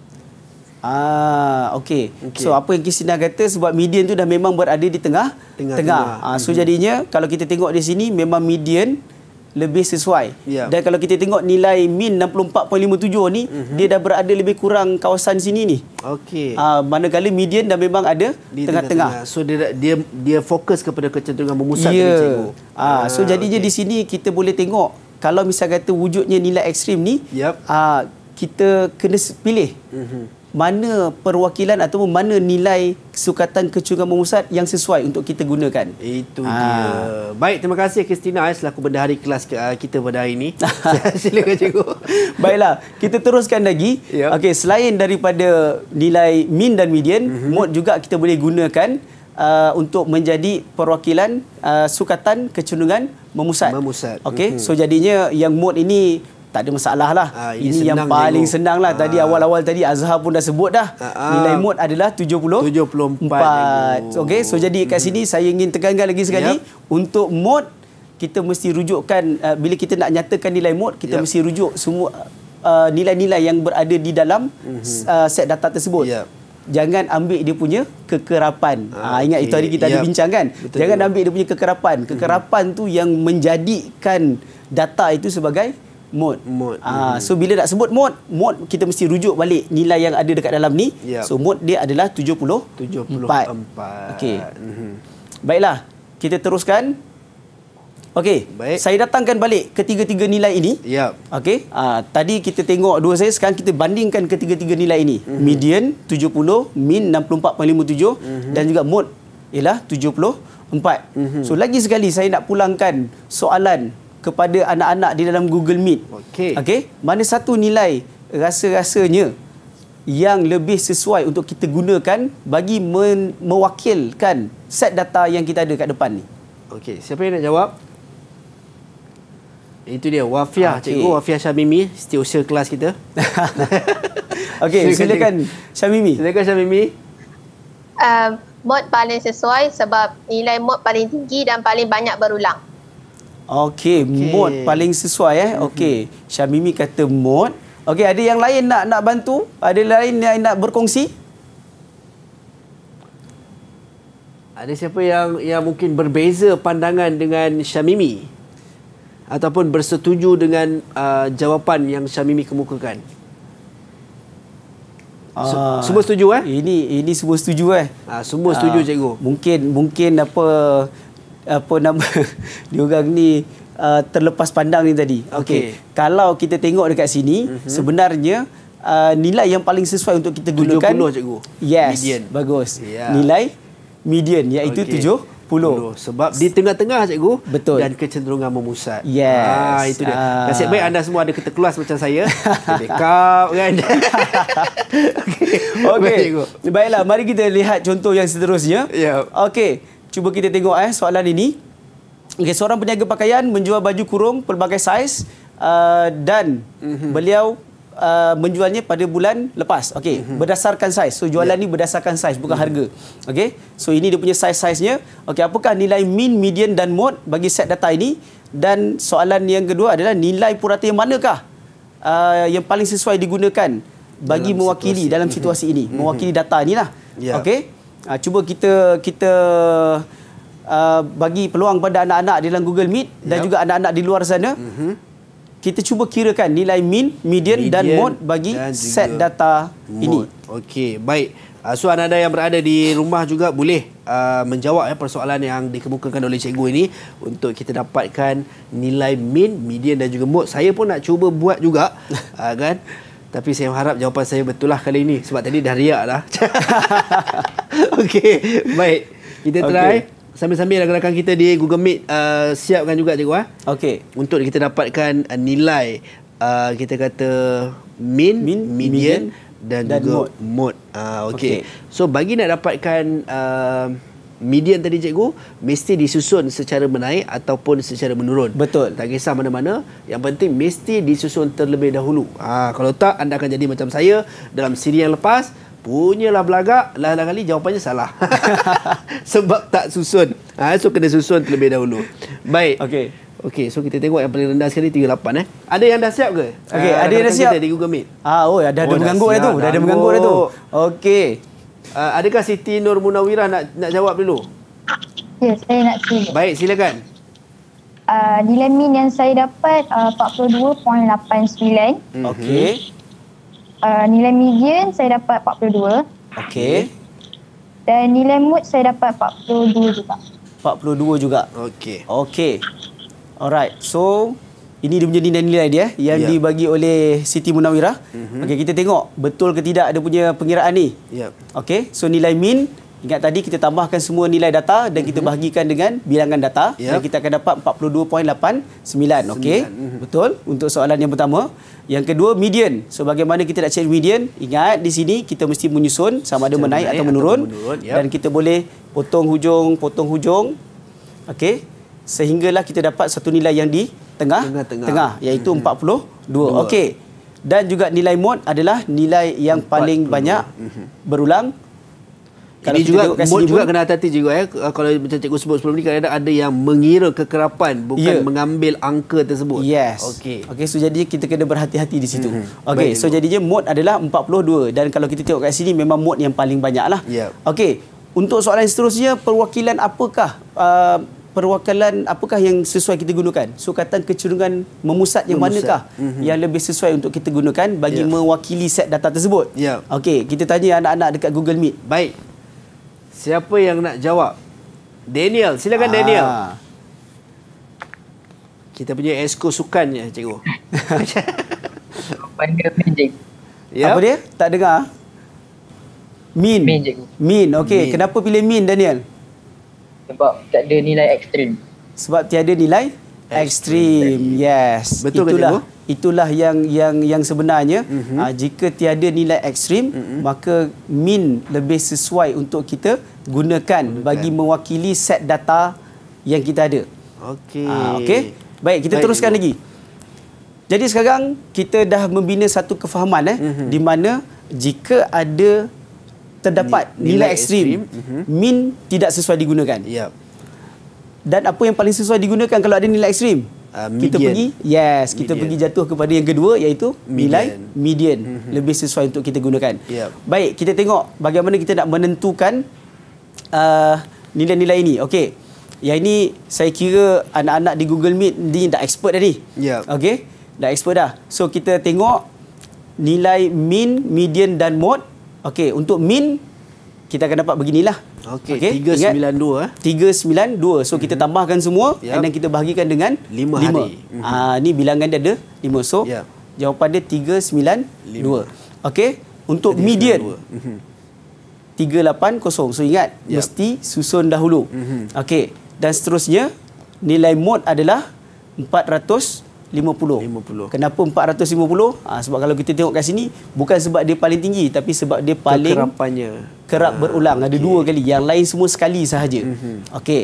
Ah, okay. okay. So apa yang Kisina kata sebab median tu dah memang berada di tengah tengah. tengah. tengah. Ah, so mm -hmm. jadinya kalau kita tengok di sini memang median lebih sesuai. Yeah. Dan kalau kita tengok nilai min 64.57 ni mm -hmm. dia dah berada lebih kurang kawasan sini ni. Okey. Ah, manakala median dah memang ada tengah-tengah. So dia dia dia fokus kepada kecenderungan memusat yeah. tadi ya. cikgu. Ah, ah, so jadinya okay. di sini kita boleh tengok kalau misalnya kata wujudnya nilai ekstrim ni yep. ah, kita kena pilih. Mm -hmm mana perwakilan ataupun mana nilai sukatan kecungan memusat yang sesuai untuk kita gunakan. Itu ha. dia. Baik, terima kasih Kristina Ais eh, selaku bendahari kelas eh, kita pada hari ini. [laughs] [laughs] Silakan cikgu. Baiklah, kita teruskan lagi. Yep. Ya. Okey, selain daripada nilai min dan median, mm-hmm. mod juga kita boleh gunakan uh, untuk menjadi perwakilan uh, sukatan kecundungan memusat. Memusat. Okay. mm-hmm. so jadinya yang mod ini tak ada masalah lah. Ha, ini ini yang paling jenguk. senang lah. Tadi ah. awal-awal ha. tadi Azhar pun dah sebut dah. Ha, ha. Nilai mod adalah 70. 74. Okey, so jadi kat hmm. sini saya ingin tekankan lagi sekali. Yep. Untuk mod, kita mesti rujukkan, uh, bila kita nak nyatakan nilai mod, kita yep. mesti rujuk semua nilai-nilai uh, yang berada di dalam mm -hmm. uh, set data tersebut. Yep. Jangan ambil dia punya kekerapan. Ah, ha, ingat okay. itu hari kita yep. ada bincang kan? Betul Jangan juga. ambil dia punya kekerapan. Mhm. Kekerapan mm -hmm. tu yang menjadikan data itu sebagai mood. mood. Ah, ha, mm. So bila nak sebut mood, mood kita mesti rujuk balik nilai yang ada dekat dalam ni. Yep. So mood dia adalah 74. 74. Okay. Mm. Baiklah, kita teruskan. Okey, baik. Saya datangkan balik ketiga-tiga nilai ini. Yep. Okey, uh, tadi kita tengok dua saya sekarang kita bandingkan ketiga-tiga nilai ini. Mm -hmm. Median 70, min 64.57 mm -hmm. dan juga mod ialah 74. Mm -hmm. So lagi sekali saya nak pulangkan soalan kepada anak-anak di dalam Google Meet. Okey. Okey. Mana satu nilai rasa-rasanya yang lebih sesuai untuk kita gunakan bagi men- mewakilkan set data yang kita ada kat depan ni? Okey, siapa yang nak jawab? Itu dia Wafia, okay. Ah, cikgu Wafia Syamimi, setiausaha kelas kita. [laughs] Okey, silakan Syamimi. Silakan Syamimi. Um, mod paling sesuai sebab nilai mod paling tinggi dan paling banyak berulang. Okey, okay. mood paling sesuai eh. Mhm. Okey, Syamimi kata mood. Okey, ada yang lain nak nak bantu? Ada lain yang nak berkongsi? Ada siapa yang yang mungkin berbeza pandangan dengan Syamimi? Ataupun bersetuju dengan uh, jawapan yang Syamimi kemukakan? Uh, semua setuju eh? Ini ini semua setuju eh? Uh, semua setuju uh, cikgu. Mungkin mungkin apa apa nama [laughs] diorang ni uh, terlepas pandang ni tadi. Okey. Okay. Kalau kita tengok dekat sini mm-hmm. sebenarnya uh, nilai yang paling sesuai untuk kita gunakan 70 cikgu. Yes. Median. Bagus. Yeah. Nilai median iaitu okay. 70. 70 sebab di tengah-tengah cikgu Betul. dan kecenderungan memusat. Yes. Ah itu dia. Uh. Nasib baik anda semua ada keterkelas macam saya. [laughs] Backup kan. Okay. [laughs] Okey. Baiklah mari kita lihat contoh yang seterusnya. Ya. Yeah. Okey cuba kita tengok eh soalan ini. Okay, seorang peniaga pakaian menjual baju kurung pelbagai saiz uh, dan mm-hmm. beliau uh, menjualnya pada bulan lepas. Okey, mm-hmm. berdasarkan saiz. So jualan yeah. ni berdasarkan saiz bukan mm-hmm. harga. Okey. So ini dia punya saiz-saiznya. Okey, apakah nilai min, median dan mode bagi set data ini? Dan soalan yang kedua adalah nilai purata yang manakah uh, yang paling sesuai digunakan bagi dalam mewakili situasi. dalam mhm. situasi mm-hmm. ini? Mhm. Mewakili data inilah. Yeah. Okey uh, cuba kita kita uh, bagi peluang pada anak-anak di dalam Google Meet dan juga anak-anak di luar sana. Mm-hmm. Kita cuba kirakan nilai min, median, median dan mode bagi dan set data mode. ini. Okey, baik. Ah, so, anda yang berada di rumah juga boleh uh, menjawab ya, persoalan yang dikemukakan oleh cikgu ini untuk kita dapatkan nilai min, median dan juga mode. Saya pun nak cuba buat juga. uh, [laughs] kan? Tapi saya harap jawapan saya betul lah kali ini Sebab tadi dah riak lah [laughs] Okay Baik Kita try okay. Sambil-sambil rakan-rakan kita di Google Meet uh, Siapkan juga cikgu eh? Ah. Okay Untuk kita dapatkan uh, nilai uh, Kita kata Min, min median, Dan, dan juga mode, mode. Uh, ah, okay. okay So bagi nak dapatkan uh, median tadi cikgu mesti disusun secara menaik ataupun secara menurun. Betul. Tak kisah mana-mana, yang penting mesti disusun terlebih dahulu. Ha, kalau tak anda akan jadi macam saya dalam siri yang lepas punyalah belagak lah lain kali jawapannya salah [laughs] sebab tak susun ha, so kena susun terlebih dahulu baik okay. Okey, so kita tengok yang paling rendah sekali 38 eh. Ada yang dah siap ke? Okey, uh, ada yang dah siap. Kita di Google Meet. Ah, oh, ada ada oh, mengganggu dah tu. Dah ada mengganggu dah tu. Okey. Uh, adakah Siti Nur Munawira nak nak jawab dulu? Ya, yes, saya nak sila. Baik, silakan. Uh, nilai min yang saya dapat uh, 42.89. Mhm. Okey. Uh, nilai median saya dapat 42. Okey. Dan nilai mood saya dapat 42 juga. 42 juga. Okey. Okey. Alright. So, ini dia punya nilai-nilai dia yang yeah. dibagi oleh Siti Munawirah. Mm -hmm. Okey, kita tengok betul ke tidak ada punya pengiraan ni. Yep. Ya. Okey, so nilai min, ingat tadi kita tambahkan semua nilai data dan mm -hmm. kita mhm. bahagikan dengan bilangan data. Yep. Dan ya. kita akan dapat 42.89. Okey, mm -hmm. betul untuk soalan yang pertama. Yang kedua, median. So, bagaimana kita nak check median? Ingat di sini kita mesti menyusun sama ada menaik, atau menurun. Atau menurun. Yep. Ya. Dan kita boleh potong hujung, potong hujung. Okay, sehinggalah kita dapat satu nilai yang di tengah tengah, tengah. tengah iaitu hmm. 42 okey dan juga nilai mod adalah nilai yang 42. paling banyak hmm. berulang kalau ini juga mod juga kena hati-hati juga ya kalau macam cikgu sebut sebelum ni kadang-kadang ada yang mengira kekerapan bukan yeah. mengambil angka tersebut yes okey Okay, so jadi kita kena berhati-hati di situ hmm. okey so jadinya mod adalah 42 dan kalau kita tengok kat sini memang mod yang paling banyaklah yep. okey untuk soalan seterusnya perwakilan apakah uh, perwakilan apakah yang sesuai kita gunakan sukatan kecenderungan memusat, memusat yang manakah mm-hmm. yang lebih sesuai untuk kita gunakan bagi yeah. mewakili set data tersebut yeah. okey kita tanya anak-anak dekat Google Meet baik siapa yang nak jawab Daniel silakan ah. Daniel kita punya esko sukannya cikgu pandai main yep. Ya. apa dia tak dengar min min cikgu min okey kenapa pilih min Daniel sebab tiada nilai ekstrim. Sebab tiada nilai ekstrim. Yes. Betul itulah kata, itulah yang yang yang sebenarnya. Mm-hmm. Uh, jika tiada nilai ekstrim, mm-hmm. maka min lebih sesuai untuk kita gunakan okay. bagi mewakili set data yang kita ada. Okey. Uh, Okey. Baik, kita Baik teruskan juga. lagi. Jadi sekarang kita dah membina satu kefahaman eh mm-hmm. di mana jika ada terdapat nilai, nilai ekstrim, ekstrim. Mm-hmm. mean tidak sesuai digunakan. Yep. Dan apa yang paling sesuai digunakan kalau ada nilai ekstrim? Uh, kita pergi yes kita median. pergi jatuh kepada yang kedua iaitu median. nilai median mm-hmm. lebih sesuai untuk kita gunakan. Yep. Baik, kita tengok bagaimana kita nak menentukan uh, nilai-nilai ini. Okey. Yang ini saya kira anak-anak di Google Meet ni dah expert dah ni. Yep. Okey. Dah expert dah. So kita tengok nilai mean, median dan mode Okey, untuk min kita akan dapat beginilah. Okey, okay. 392 eh. 392. So mm -hmm. kita mhm. tambahkan semua yep. and kita bahagikan dengan 5. 5. Mhm. Ah mm -hmm. uh, ni bilangan dia ada 5. So yep. jawapan dia 392. Okey, untuk 3, median. 2. Mhm. 380. So ingat yep. mesti susun dahulu. Mm -hmm. Okey, dan seterusnya nilai mod adalah 400 50. 50. Kenapa 450? Ha, ah, sebab kalau kita tengok kat sini, bukan sebab dia paling tinggi, tapi sebab dia paling Kerapannya. kerap ha, berulang. Okay. Ada dua kali. Yang lain semua sekali sahaja. Mm -hmm. Okey.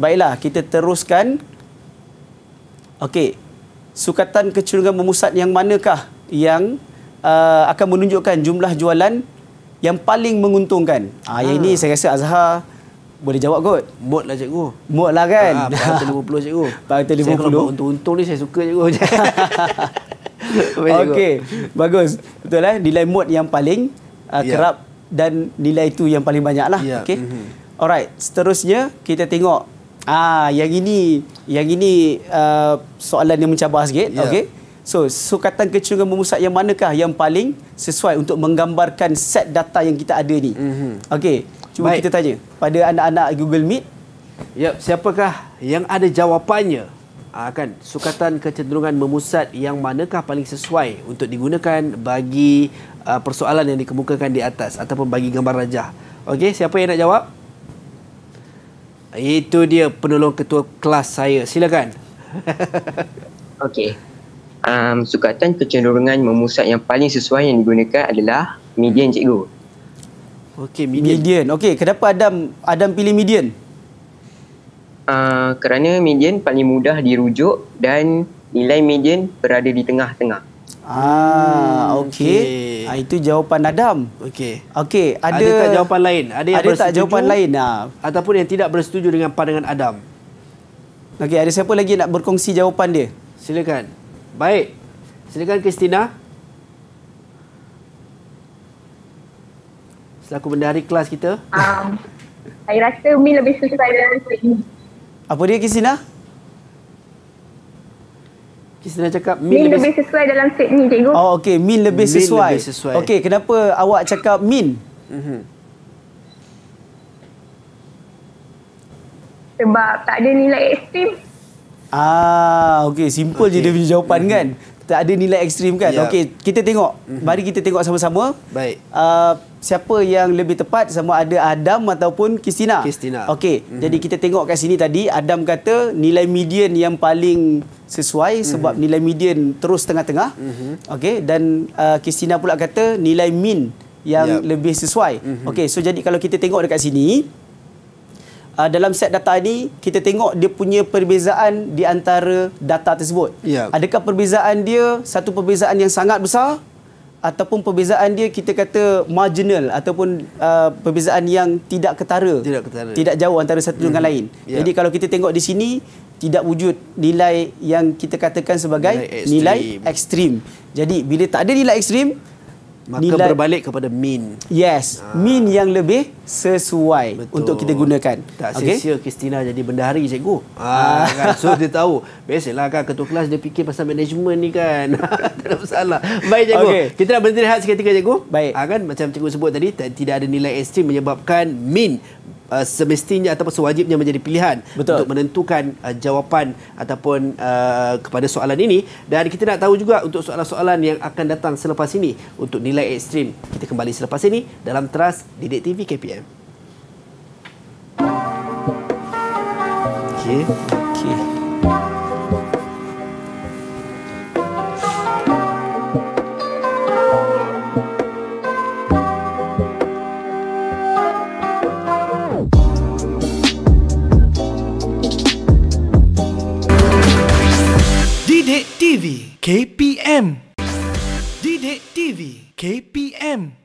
Baiklah, kita teruskan. Okey. Sukatan kecurangan memusat yang manakah yang uh, akan menunjukkan jumlah jualan yang paling menguntungkan? Ha, ha. ini saya rasa Azhar boleh jawab kot. Mod lah cikgu. Mod lah kan. Ah, ha, Pantai 50 cikgu. [laughs] Pantai 50. Saya kalau untung-untung ni saya suka cikgu. [laughs] Okey. Okay. Bagus. Betul lah. Nilai mod yang paling uh, ah, yeah. kerap dan nilai itu yang paling banyak lah. Yeah. Okay. Mm-hmm. Alright. Seterusnya kita tengok. Ah, yang ini yang ini uh, soalan yang mencabar sikit. Yeah. Okay. So, sukatan kecurangan memusat yang manakah yang paling sesuai untuk menggambarkan set data yang kita ada ni? Mm-hmm. Okay. Cuba Baik. kita tanya pada anak-anak Google Meet. Yep, siapakah yang ada jawapannya? Ha, kan sukatan kecenderungan memusat yang manakah paling sesuai untuk digunakan bagi uh, persoalan yang dikemukakan di atas ataupun bagi gambar rajah. Okey, siapa yang nak jawab? Itu dia penolong ketua kelas saya. Silakan. [laughs] Okey. Um, sukatan kecenderungan memusat yang paling sesuai yang digunakan adalah median cikgu. Okey, median. median. Okey, kenapa Adam Adam pilih median? Uh, kerana median paling mudah dirujuk dan nilai median berada di tengah-tengah. Ah, hmm, okey. Okay. Ah, itu jawapan Adam. Okey. Okey, ada ada tak jawapan lain? Ada yang ada tak jawapan lain? Ah. Ataupun yang tidak bersetuju dengan pandangan Adam? Okey, ada siapa lagi nak berkongsi jawapan dia? Silakan. Baik. Silakan Kristina. selaku bendahari kelas kita. Um, saya rasa Umi lebih suka saya dengan Cik Apa dia Kisina? Kisina cakap Min, min lebih, sesuai dalam set ni cikgu. Oh okey, Min lebih min sesuai. sesuai. Okey, kenapa awak cakap Min? Mm-hmm. Sebab tak ada nilai ekstrim. Ah, okey, simple okay. je dia punya jawapan mm-hmm. kan. Tak ada nilai ekstrim kan. Yep. Ya. Okey, kita tengok. Mm-hmm. Mari kita tengok sama-sama. Baik. Uh, siapa yang lebih tepat sama ada Adam ataupun Kristina. Kristina. Okey, mm-hmm. jadi kita tengok kat sini tadi Adam kata nilai median yang paling sesuai mm-hmm. sebab mhm. nilai median terus tengah-tengah. Mm-hmm. Okey, dan uh, Kristina uh, pula kata nilai min yang yep. lebih sesuai. Mm-hmm. Okey, so jadi kalau kita tengok dekat sini uh, dalam set data ini kita tengok dia punya perbezaan di antara data tersebut. Yep. Adakah perbezaan dia satu perbezaan yang sangat besar ataupun perbezaan dia kita kata marginal ataupun uh, perbezaan yang tidak ketara tidak ketara tidak jauh antara satu dengan hmm. lain yeah. jadi kalau kita tengok di sini tidak wujud nilai yang kita katakan sebagai nilai ekstrim, nilai ekstrim. jadi bila tak ada nilai ekstrim Maka nilai, berbalik kepada mean. Yes, ha. Ah. mean yang lebih sesuai Betul. untuk kita gunakan. Tak okay? sia-sia Kristina jadi bendahari cikgu. Ha, kan? So dia tahu, biasalah kan ketua kelas dia fikir pasal management ni kan. [laughs] tak ada masalah. Baik cikgu, okay. kita nak berhenti rehat seketika cikgu. Baik. Ha, kan? Macam cikgu sebut tadi, tidak ada nilai ekstrim menyebabkan mean uh, semestinya ataupun sewajibnya menjadi pilihan Betul. untuk menentukan uh, jawapan ataupun uh, kepada soalan ini dan kita nak tahu juga untuk soalan-soalan yang akan datang selepas ini untuk nilai ekstrim kita kembali selepas ini dalam teras Didik TV KPM. Okay. Okay. TV KPM Didik TV KPM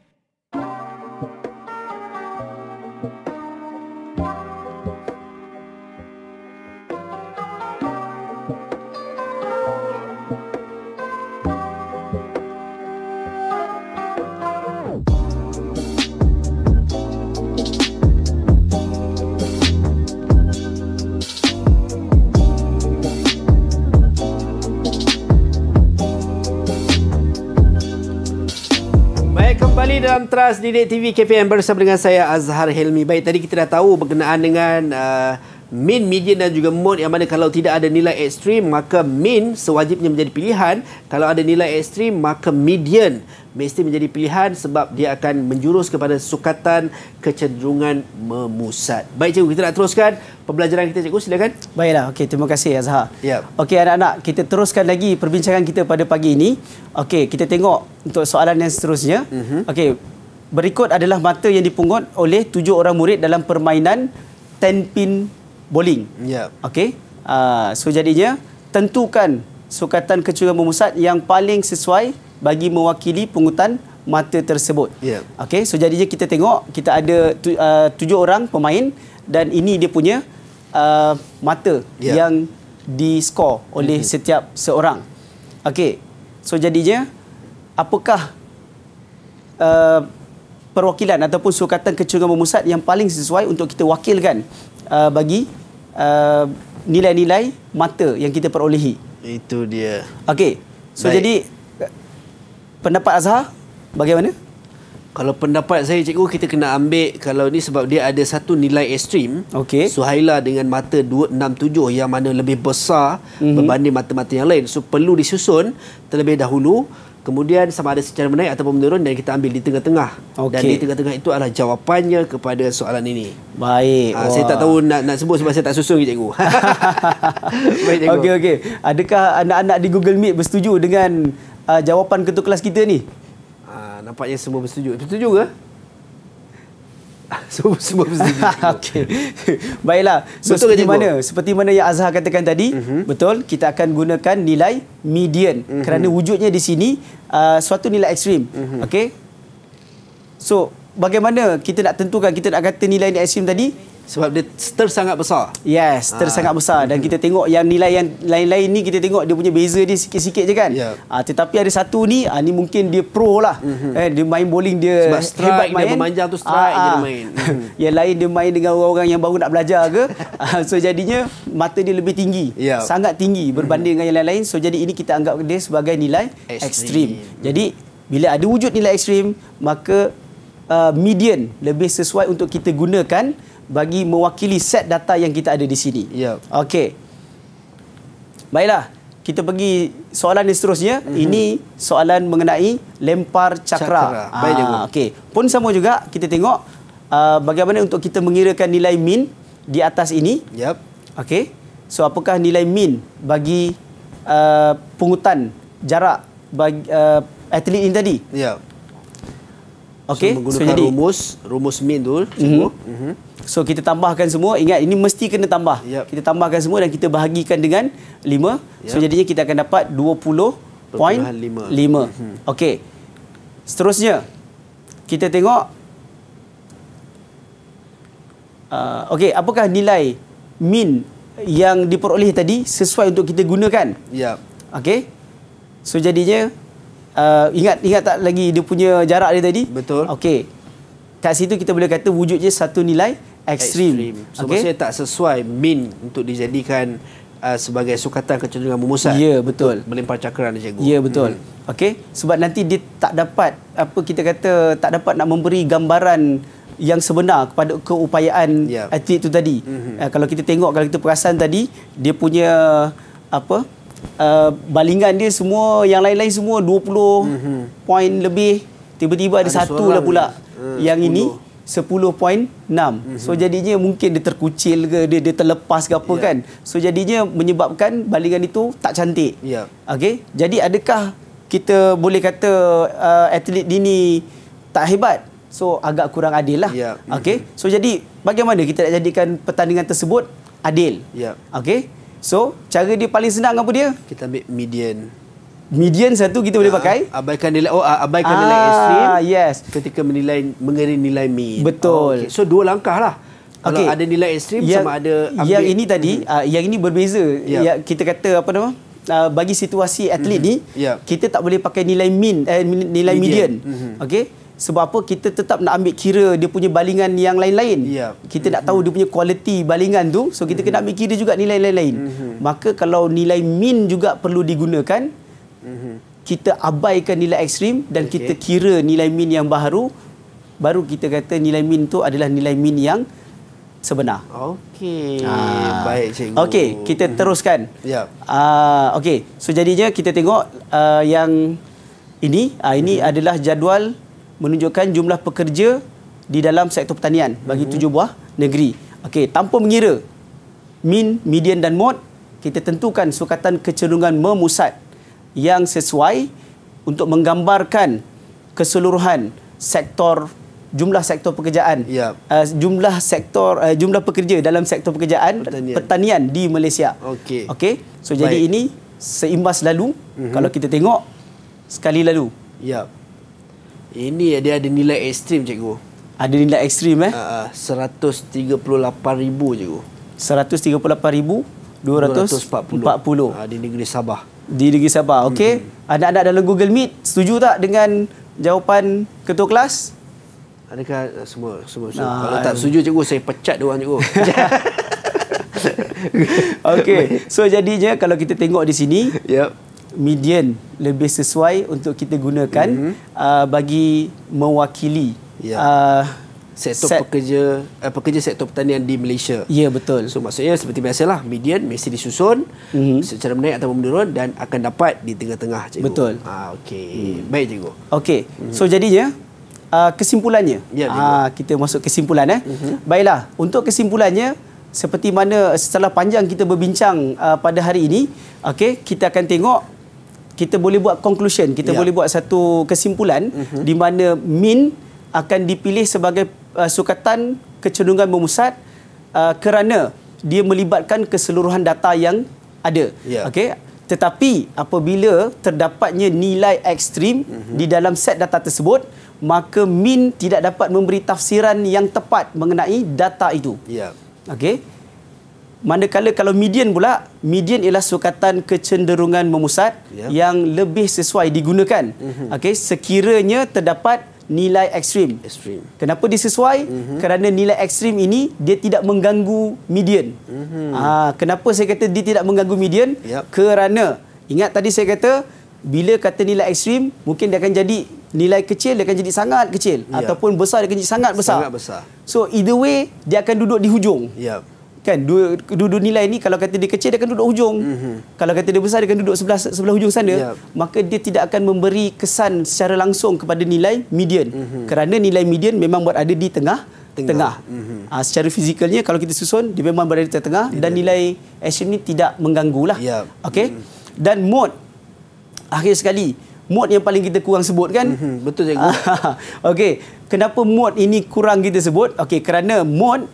kembali dalam Trust Direct TV KPM bersama dengan saya Azhar Helmi. Baik tadi kita dah tahu berkenaan dengan uh, min, median dan juga mode yang mana kalau tidak ada nilai ekstrim maka min sewajibnya menjadi pilihan. Kalau ada nilai ekstrim maka median mesti menjadi pilihan sebab dia akan menjurus kepada sukatan kecenderungan memusat. Baik cikgu, kita nak teruskan pembelajaran kita cikgu, silakan. Baiklah, okay, terima kasih Azhar. Yep. Ya. Okey anak-anak, kita teruskan lagi perbincangan kita pada pagi ini. Okey, kita tengok untuk soalan yang seterusnya. Mm -hmm. Okey, berikut adalah mata yang dipungut oleh tujuh orang murid dalam permainan 10 pin bowling. Yeah. Okey. Uh, so jadinya tentukan sukatan kecurangan bermusat yang paling sesuai bagi mewakili pungutan mata tersebut. Yeah. Okey, so jadinya kita tengok kita ada tu, uh, tujuh orang pemain dan ini dia punya uh, mata yeah. yang diskor oleh mm-hmm. setiap seorang. Okey. So jadinya apakah uh, perwakilan ataupun sukatan kecurangan bermusat yang paling sesuai untuk kita wakilkan uh, bagi uh, nilai-nilai mata yang kita perolehi. Itu dia. Okey. So Baik. jadi pendapat Azhar bagaimana? Kalau pendapat saya cikgu kita kena ambil kalau ni sebab dia ada satu nilai ekstrim. Okey. Suhaila dengan mata 267 yang mana lebih besar mm-hmm. berbanding mata-mata yang lain. So perlu disusun terlebih dahulu Kemudian sama ada secara menaik ataupun menurun dan kita ambil di tengah-tengah. Okay. Dan di tengah-tengah itu adalah jawapannya kepada soalan ini. Baik. Ha, saya tak tahu nak nak sebut sebab saya tak susun ke cikgu. [laughs] Baik cikgu. Okey okey. Adakah anak-anak di Google Meet bersetuju dengan uh, jawapan ketua kelas kita ni? Ha, nampaknya semua bersetuju. Bersetuju ke? [laughs] semua semua mesti [laughs] okey baiklah so betul seperti mana seperti mana yang Azhar katakan tadi mm-hmm. betul kita akan gunakan nilai median mm-hmm. kerana wujudnya di sini uh, suatu nilai ekstrim mm-hmm. okey so bagaimana kita nak tentukan kita nak kata nilai ekstrim tadi sebab dia tersangat besar. Yes, tersangat ah. ha. besar dan kita tengok yang nilai yang lain-lain ni kita tengok dia punya beza dia sikit-sikit je kan. Yeah. Ya. Ha, tetapi ada satu ni, ha, ni mungkin dia pro lah. Mm-hmm. Eh, dia main bowling dia hebat main. dia memanjang tu strike ha, dia main. [laughs] Hmm. yang lain dia main dengan orang-orang yang baru nak belajar ke. so jadinya mata dia lebih tinggi. Yeah. Sangat tinggi berbanding mm-hmm. dengan yang lain-lain. So jadi ini kita anggap dia sebagai nilai ekstrim. Jadi bila ada wujud nilai ekstrim, maka uh, median lebih sesuai untuk kita gunakan bagi mewakili set data yang kita ada di sini. Ya. Yeah. Okey. Baiklah, kita pergi soalan yang seterusnya. Mm-hmm. Ini soalan mengenai lempar cakra. cakra. Baik, ah, okey. Pun sama juga kita tengok uh, bagaimana untuk kita mengirakan nilai min di atas ini. Yep. Okey. So apakah nilai min bagi uh, pungutan jarak bagi uh, atlet ini tadi? Ya. Yep. Okay. So, menggunakan so, jadi, rumus, rumus min tu. Mm -hmm. So, kita tambahkan semua. Ingat, ini mesti kena tambah. Yep. Kita tambahkan semua dan kita bahagikan dengan 5. Yep. So, jadinya kita akan dapat 20.5. Mhm. Okey. Seterusnya, kita tengok. Uh, Okey, apakah nilai min yang diperoleh tadi sesuai untuk kita gunakan? Ya. Yep. Okey. So, jadinya uh, ingat ingat tak lagi dia punya jarak dia tadi? Betul. Okey. Kat situ kita boleh kata wujud je satu nilai ekstrem. So, okay. Maksudnya tak sesuai min untuk dijadikan uh, sebagai sukatan kecenderungan memusat. Ya, betul. Melimpah cakera dia cikgu. Ya, betul. Hmm. Okey. Sebab nanti dia tak dapat apa kita kata tak dapat nak memberi gambaran yang sebenar kepada keupayaan yeah. atlet itu tadi. Mm -hmm. uh, kalau kita tengok kalau kita perasan tadi dia punya apa uh, balingan dia semua yang lain-lain semua 20 mm-hmm. poin lebih tiba-tiba ada, ada satu lah pula dia. Hmm, yang 10. ini 10.6 poin mm-hmm. so jadinya mungkin dia terkucil ke dia, dia terlepas ke apa yeah. kan so jadinya menyebabkan balingan itu tak cantik yeah. okay? jadi adakah kita boleh kata uh, atlet dini tak hebat so agak kurang adil lah yeah. okay? so jadi bagaimana kita nak jadikan pertandingan tersebut adil yeah. okay? So, cara dia paling senang apa dia? Kita ambil median. Median satu kita ya, boleh ah, pakai? Abaikan nilai oh ah, abaikan ah, nilai ekstrim. Yes. Ketika menilai mengering nilai mean. Betul. Oh, okay. So, dua langkah lah. Okay. Kalau ada nilai ekstrim yang, sama ada ambil. Yang ini tadi, hmm. Ah, yang ini berbeza. Ya. kita kata apa nama? Uh, bagi situasi atlet mm -hmm. ni yeah. kita tak boleh pakai nilai min eh, nilai median, median. Mm -hmm. okey sebab apa kita tetap nak ambil kira dia punya balingan yang lain-lain yep. kita mm -hmm. nak tahu dia punya kualiti balingan tu so kita mm -hmm. kena mm-hmm. ambil kira juga nilai lain-lain mm -hmm. maka kalau nilai min juga perlu digunakan mm -hmm. kita abaikan nilai ekstrim dan okay. kita kira nilai min yang baru baru kita kata nilai min tu adalah nilai min yang sebenar okey ah. baik cikgu okey kita mm-hmm. teruskan ya yep. uh, ah, okey so jadinya kita tengok uh, yang ini uh, ini -hmm. adalah jadual menunjukkan jumlah pekerja di dalam sektor pertanian bagi mm-hmm. tujuh buah negeri. Okey, tanpa mengira mean, median dan mod, kita tentukan sukatan kecenderungan memusat yang sesuai untuk menggambarkan keseluruhan sektor jumlah sektor pekerjaan yep. Ya. uh, jumlah sektor uh, jumlah pekerja dalam sektor pekerjaan pertanian, pertanian di Malaysia. Okey. Okey. So Baik. jadi ini seimbas lalu mm-hmm. kalau kita tengok sekali lalu. Ya. Yep. Ini dia ada nilai ekstrim cikgu. Ada nilai ekstrim eh? Ha uh, uh, 138000 cikgu. 138240. 240. Ha uh, di negeri Sabah. Di negeri Sabah. Okey. Mm-hmm. Anak-anak dalam Google Meet setuju tak dengan jawapan ketua kelas? Adakah eh, semua semua Nah, Kalau tak eh. setuju cikgu saya pecat dia orang cikgu. [laughs] Okey. So jadinya kalau kita tengok di sini, yep median lebih sesuai untuk kita gunakan mm-hmm. uh, bagi mewakili yeah. uh, sektor Set. pekerja uh, pekerja sektor pertanian di Malaysia. Ya betul. So maksudnya seperti biasalah median mesti disusun mm-hmm. secara menaik atau menurun dan akan dapat di tengah-tengah cikgu. Betul. Ah okey. Mm. Baik cikgu. Okey. Mm-hmm. So jadinya uh, kesimpulannya. Ya, ah, cikgu. Uh, kita masuk kesimpulan eh. Mm-hmm. Baiklah, untuk kesimpulannya seperti mana setelah panjang kita berbincang uh, pada hari ini, okey, kita akan tengok kita boleh buat conclusion, kita ya. boleh buat satu kesimpulan uh-huh. di mana Min akan dipilih sebagai uh, sukatan kecenderungan memusat uh, kerana dia melibatkan keseluruhan data yang ada. Ya. Okey. Tetapi apabila terdapatnya nilai ekstrim uh-huh. di dalam set data tersebut, maka Min tidak dapat memberi tafsiran yang tepat mengenai data itu. Ya. Okey. Manakala kalau median pula, median ialah sukatan kecenderungan memusat yeah. yang lebih sesuai digunakan. Mm -hmm. Okey, sekiranya terdapat nilai ekstrim. ekstrim. Kenapa disesuai? Mm -hmm. Kerana nilai ekstrim ini dia tidak mengganggu median. Mm -hmm. ha, kenapa saya kata dia tidak mengganggu median? Yep. Ya. Kerana ingat tadi saya kata bila kata nilai ekstrim, mungkin dia akan jadi nilai kecil, dia akan jadi sangat kecil. Yeah. Ataupun besar, dia akan jadi sangat besar. sangat besar. So either way, dia akan duduk di hujung. Yep. Ya kan dua-dua nilai ni kalau kata dia kecil dia akan duduk hujung mm-hmm. kalau kata dia besar dia akan duduk sebelah sebelah hujung sana yep. maka dia tidak akan memberi kesan secara langsung kepada nilai median mm-hmm. kerana nilai median memang buat ada di tengah tengah, tengah. Mm-hmm. Ha, secara fizikalnya kalau kita susun dia memang berada di tengah dan nilai action ni tidak mengganggulah yep. okey mm-hmm. dan mode akhir sekali mode yang paling kita kurang sebut kan mm-hmm. betul cikgu [laughs] okey kenapa mode ini kurang kita sebut okey kerana mode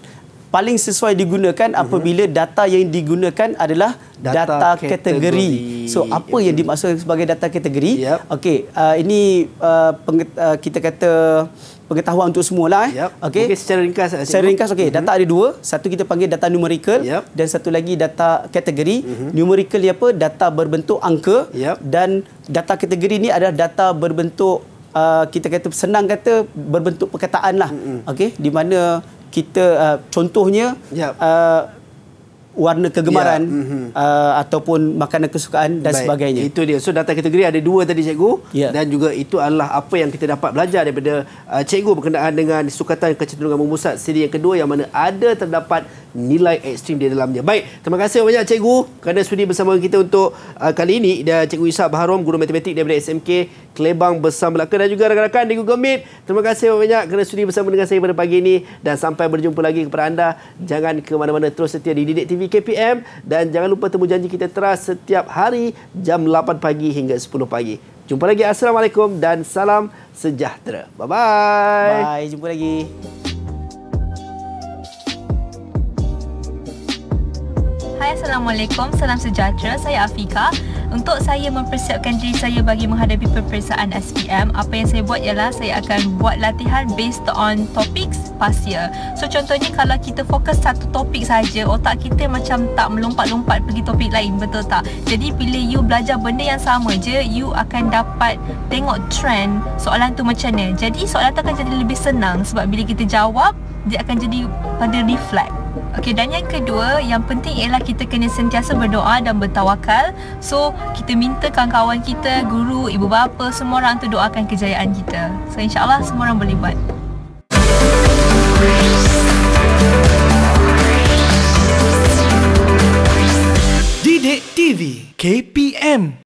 paling sesuai digunakan mhm. apabila data yang digunakan adalah data, data kategori. kategori. So apa yang dimaksudkan sebagai data kategori? Yep. Okey, uh, ini uh, penget, uh, kita kata pengetahuan untuk semualah eh. Yep. Okey. Okay, secara ringkas secara ringkas okey, mm-hmm. data ada dua. Satu kita panggil data numerical yep. dan satu lagi data kategori. Mm-hmm. Numerical ni apa? Data berbentuk angka yep. dan data kategori ni adalah data berbentuk Uh, kita kata senang kata berbentuk perkataan lah, mm-hmm. okay? Di mana kita uh, contohnya yep. uh, warna kegemaran ya. uh, ataupun makanan kesukaan dan Baik. sebagainya. Itu dia. So data kategori ada dua tadi cikgu ya. dan juga itu adalah apa yang kita dapat belajar daripada uh, cikgu berkenaan dengan sukatan kecenderungan memusat siri yang kedua yang mana ada terdapat nilai ekstrim di dalamnya. Baik, terima kasih banyak cikgu kerana sudi bersama kita untuk uh, kali ini dan cikgu Isa Baharom guru matematik daripada SMK Klebang Besar Melaka dan juga rakan-rakan di Google Meet. Terima kasih banyak kerana sudi bersama dengan saya pada pagi ini dan sampai berjumpa lagi kepada anda. Jangan ke mana-mana terus setia di Didik TV KPM dan jangan lupa temu janji kita teras setiap hari jam 8 pagi hingga 10 pagi. Jumpa lagi. Assalamualaikum dan salam sejahtera. Bye-bye. Bye. Jumpa lagi. Bye. Hai Assalamualaikum, salam sejahtera. Saya Afika. Untuk saya mempersiapkan diri saya bagi menghadapi peperiksaan SPM, apa yang saya buat ialah saya akan buat latihan based on topics past year. So contohnya kalau kita fokus satu topik saja, otak kita macam tak melompat-lompat pergi topik lain, betul tak? Jadi bila you belajar benda yang sama je, you akan dapat tengok trend soalan tu macam mana. Jadi soalan tu akan jadi lebih senang sebab bila kita jawab, dia akan jadi pada reflect. Okey dan yang kedua yang penting ialah kita kena sentiasa berdoa dan bertawakal. So kita minta kawan-kawan kita, guru, ibu bapa, semua orang tu doakan kejayaan kita. So insya-Allah semua orang boleh buat. Didik TV KPM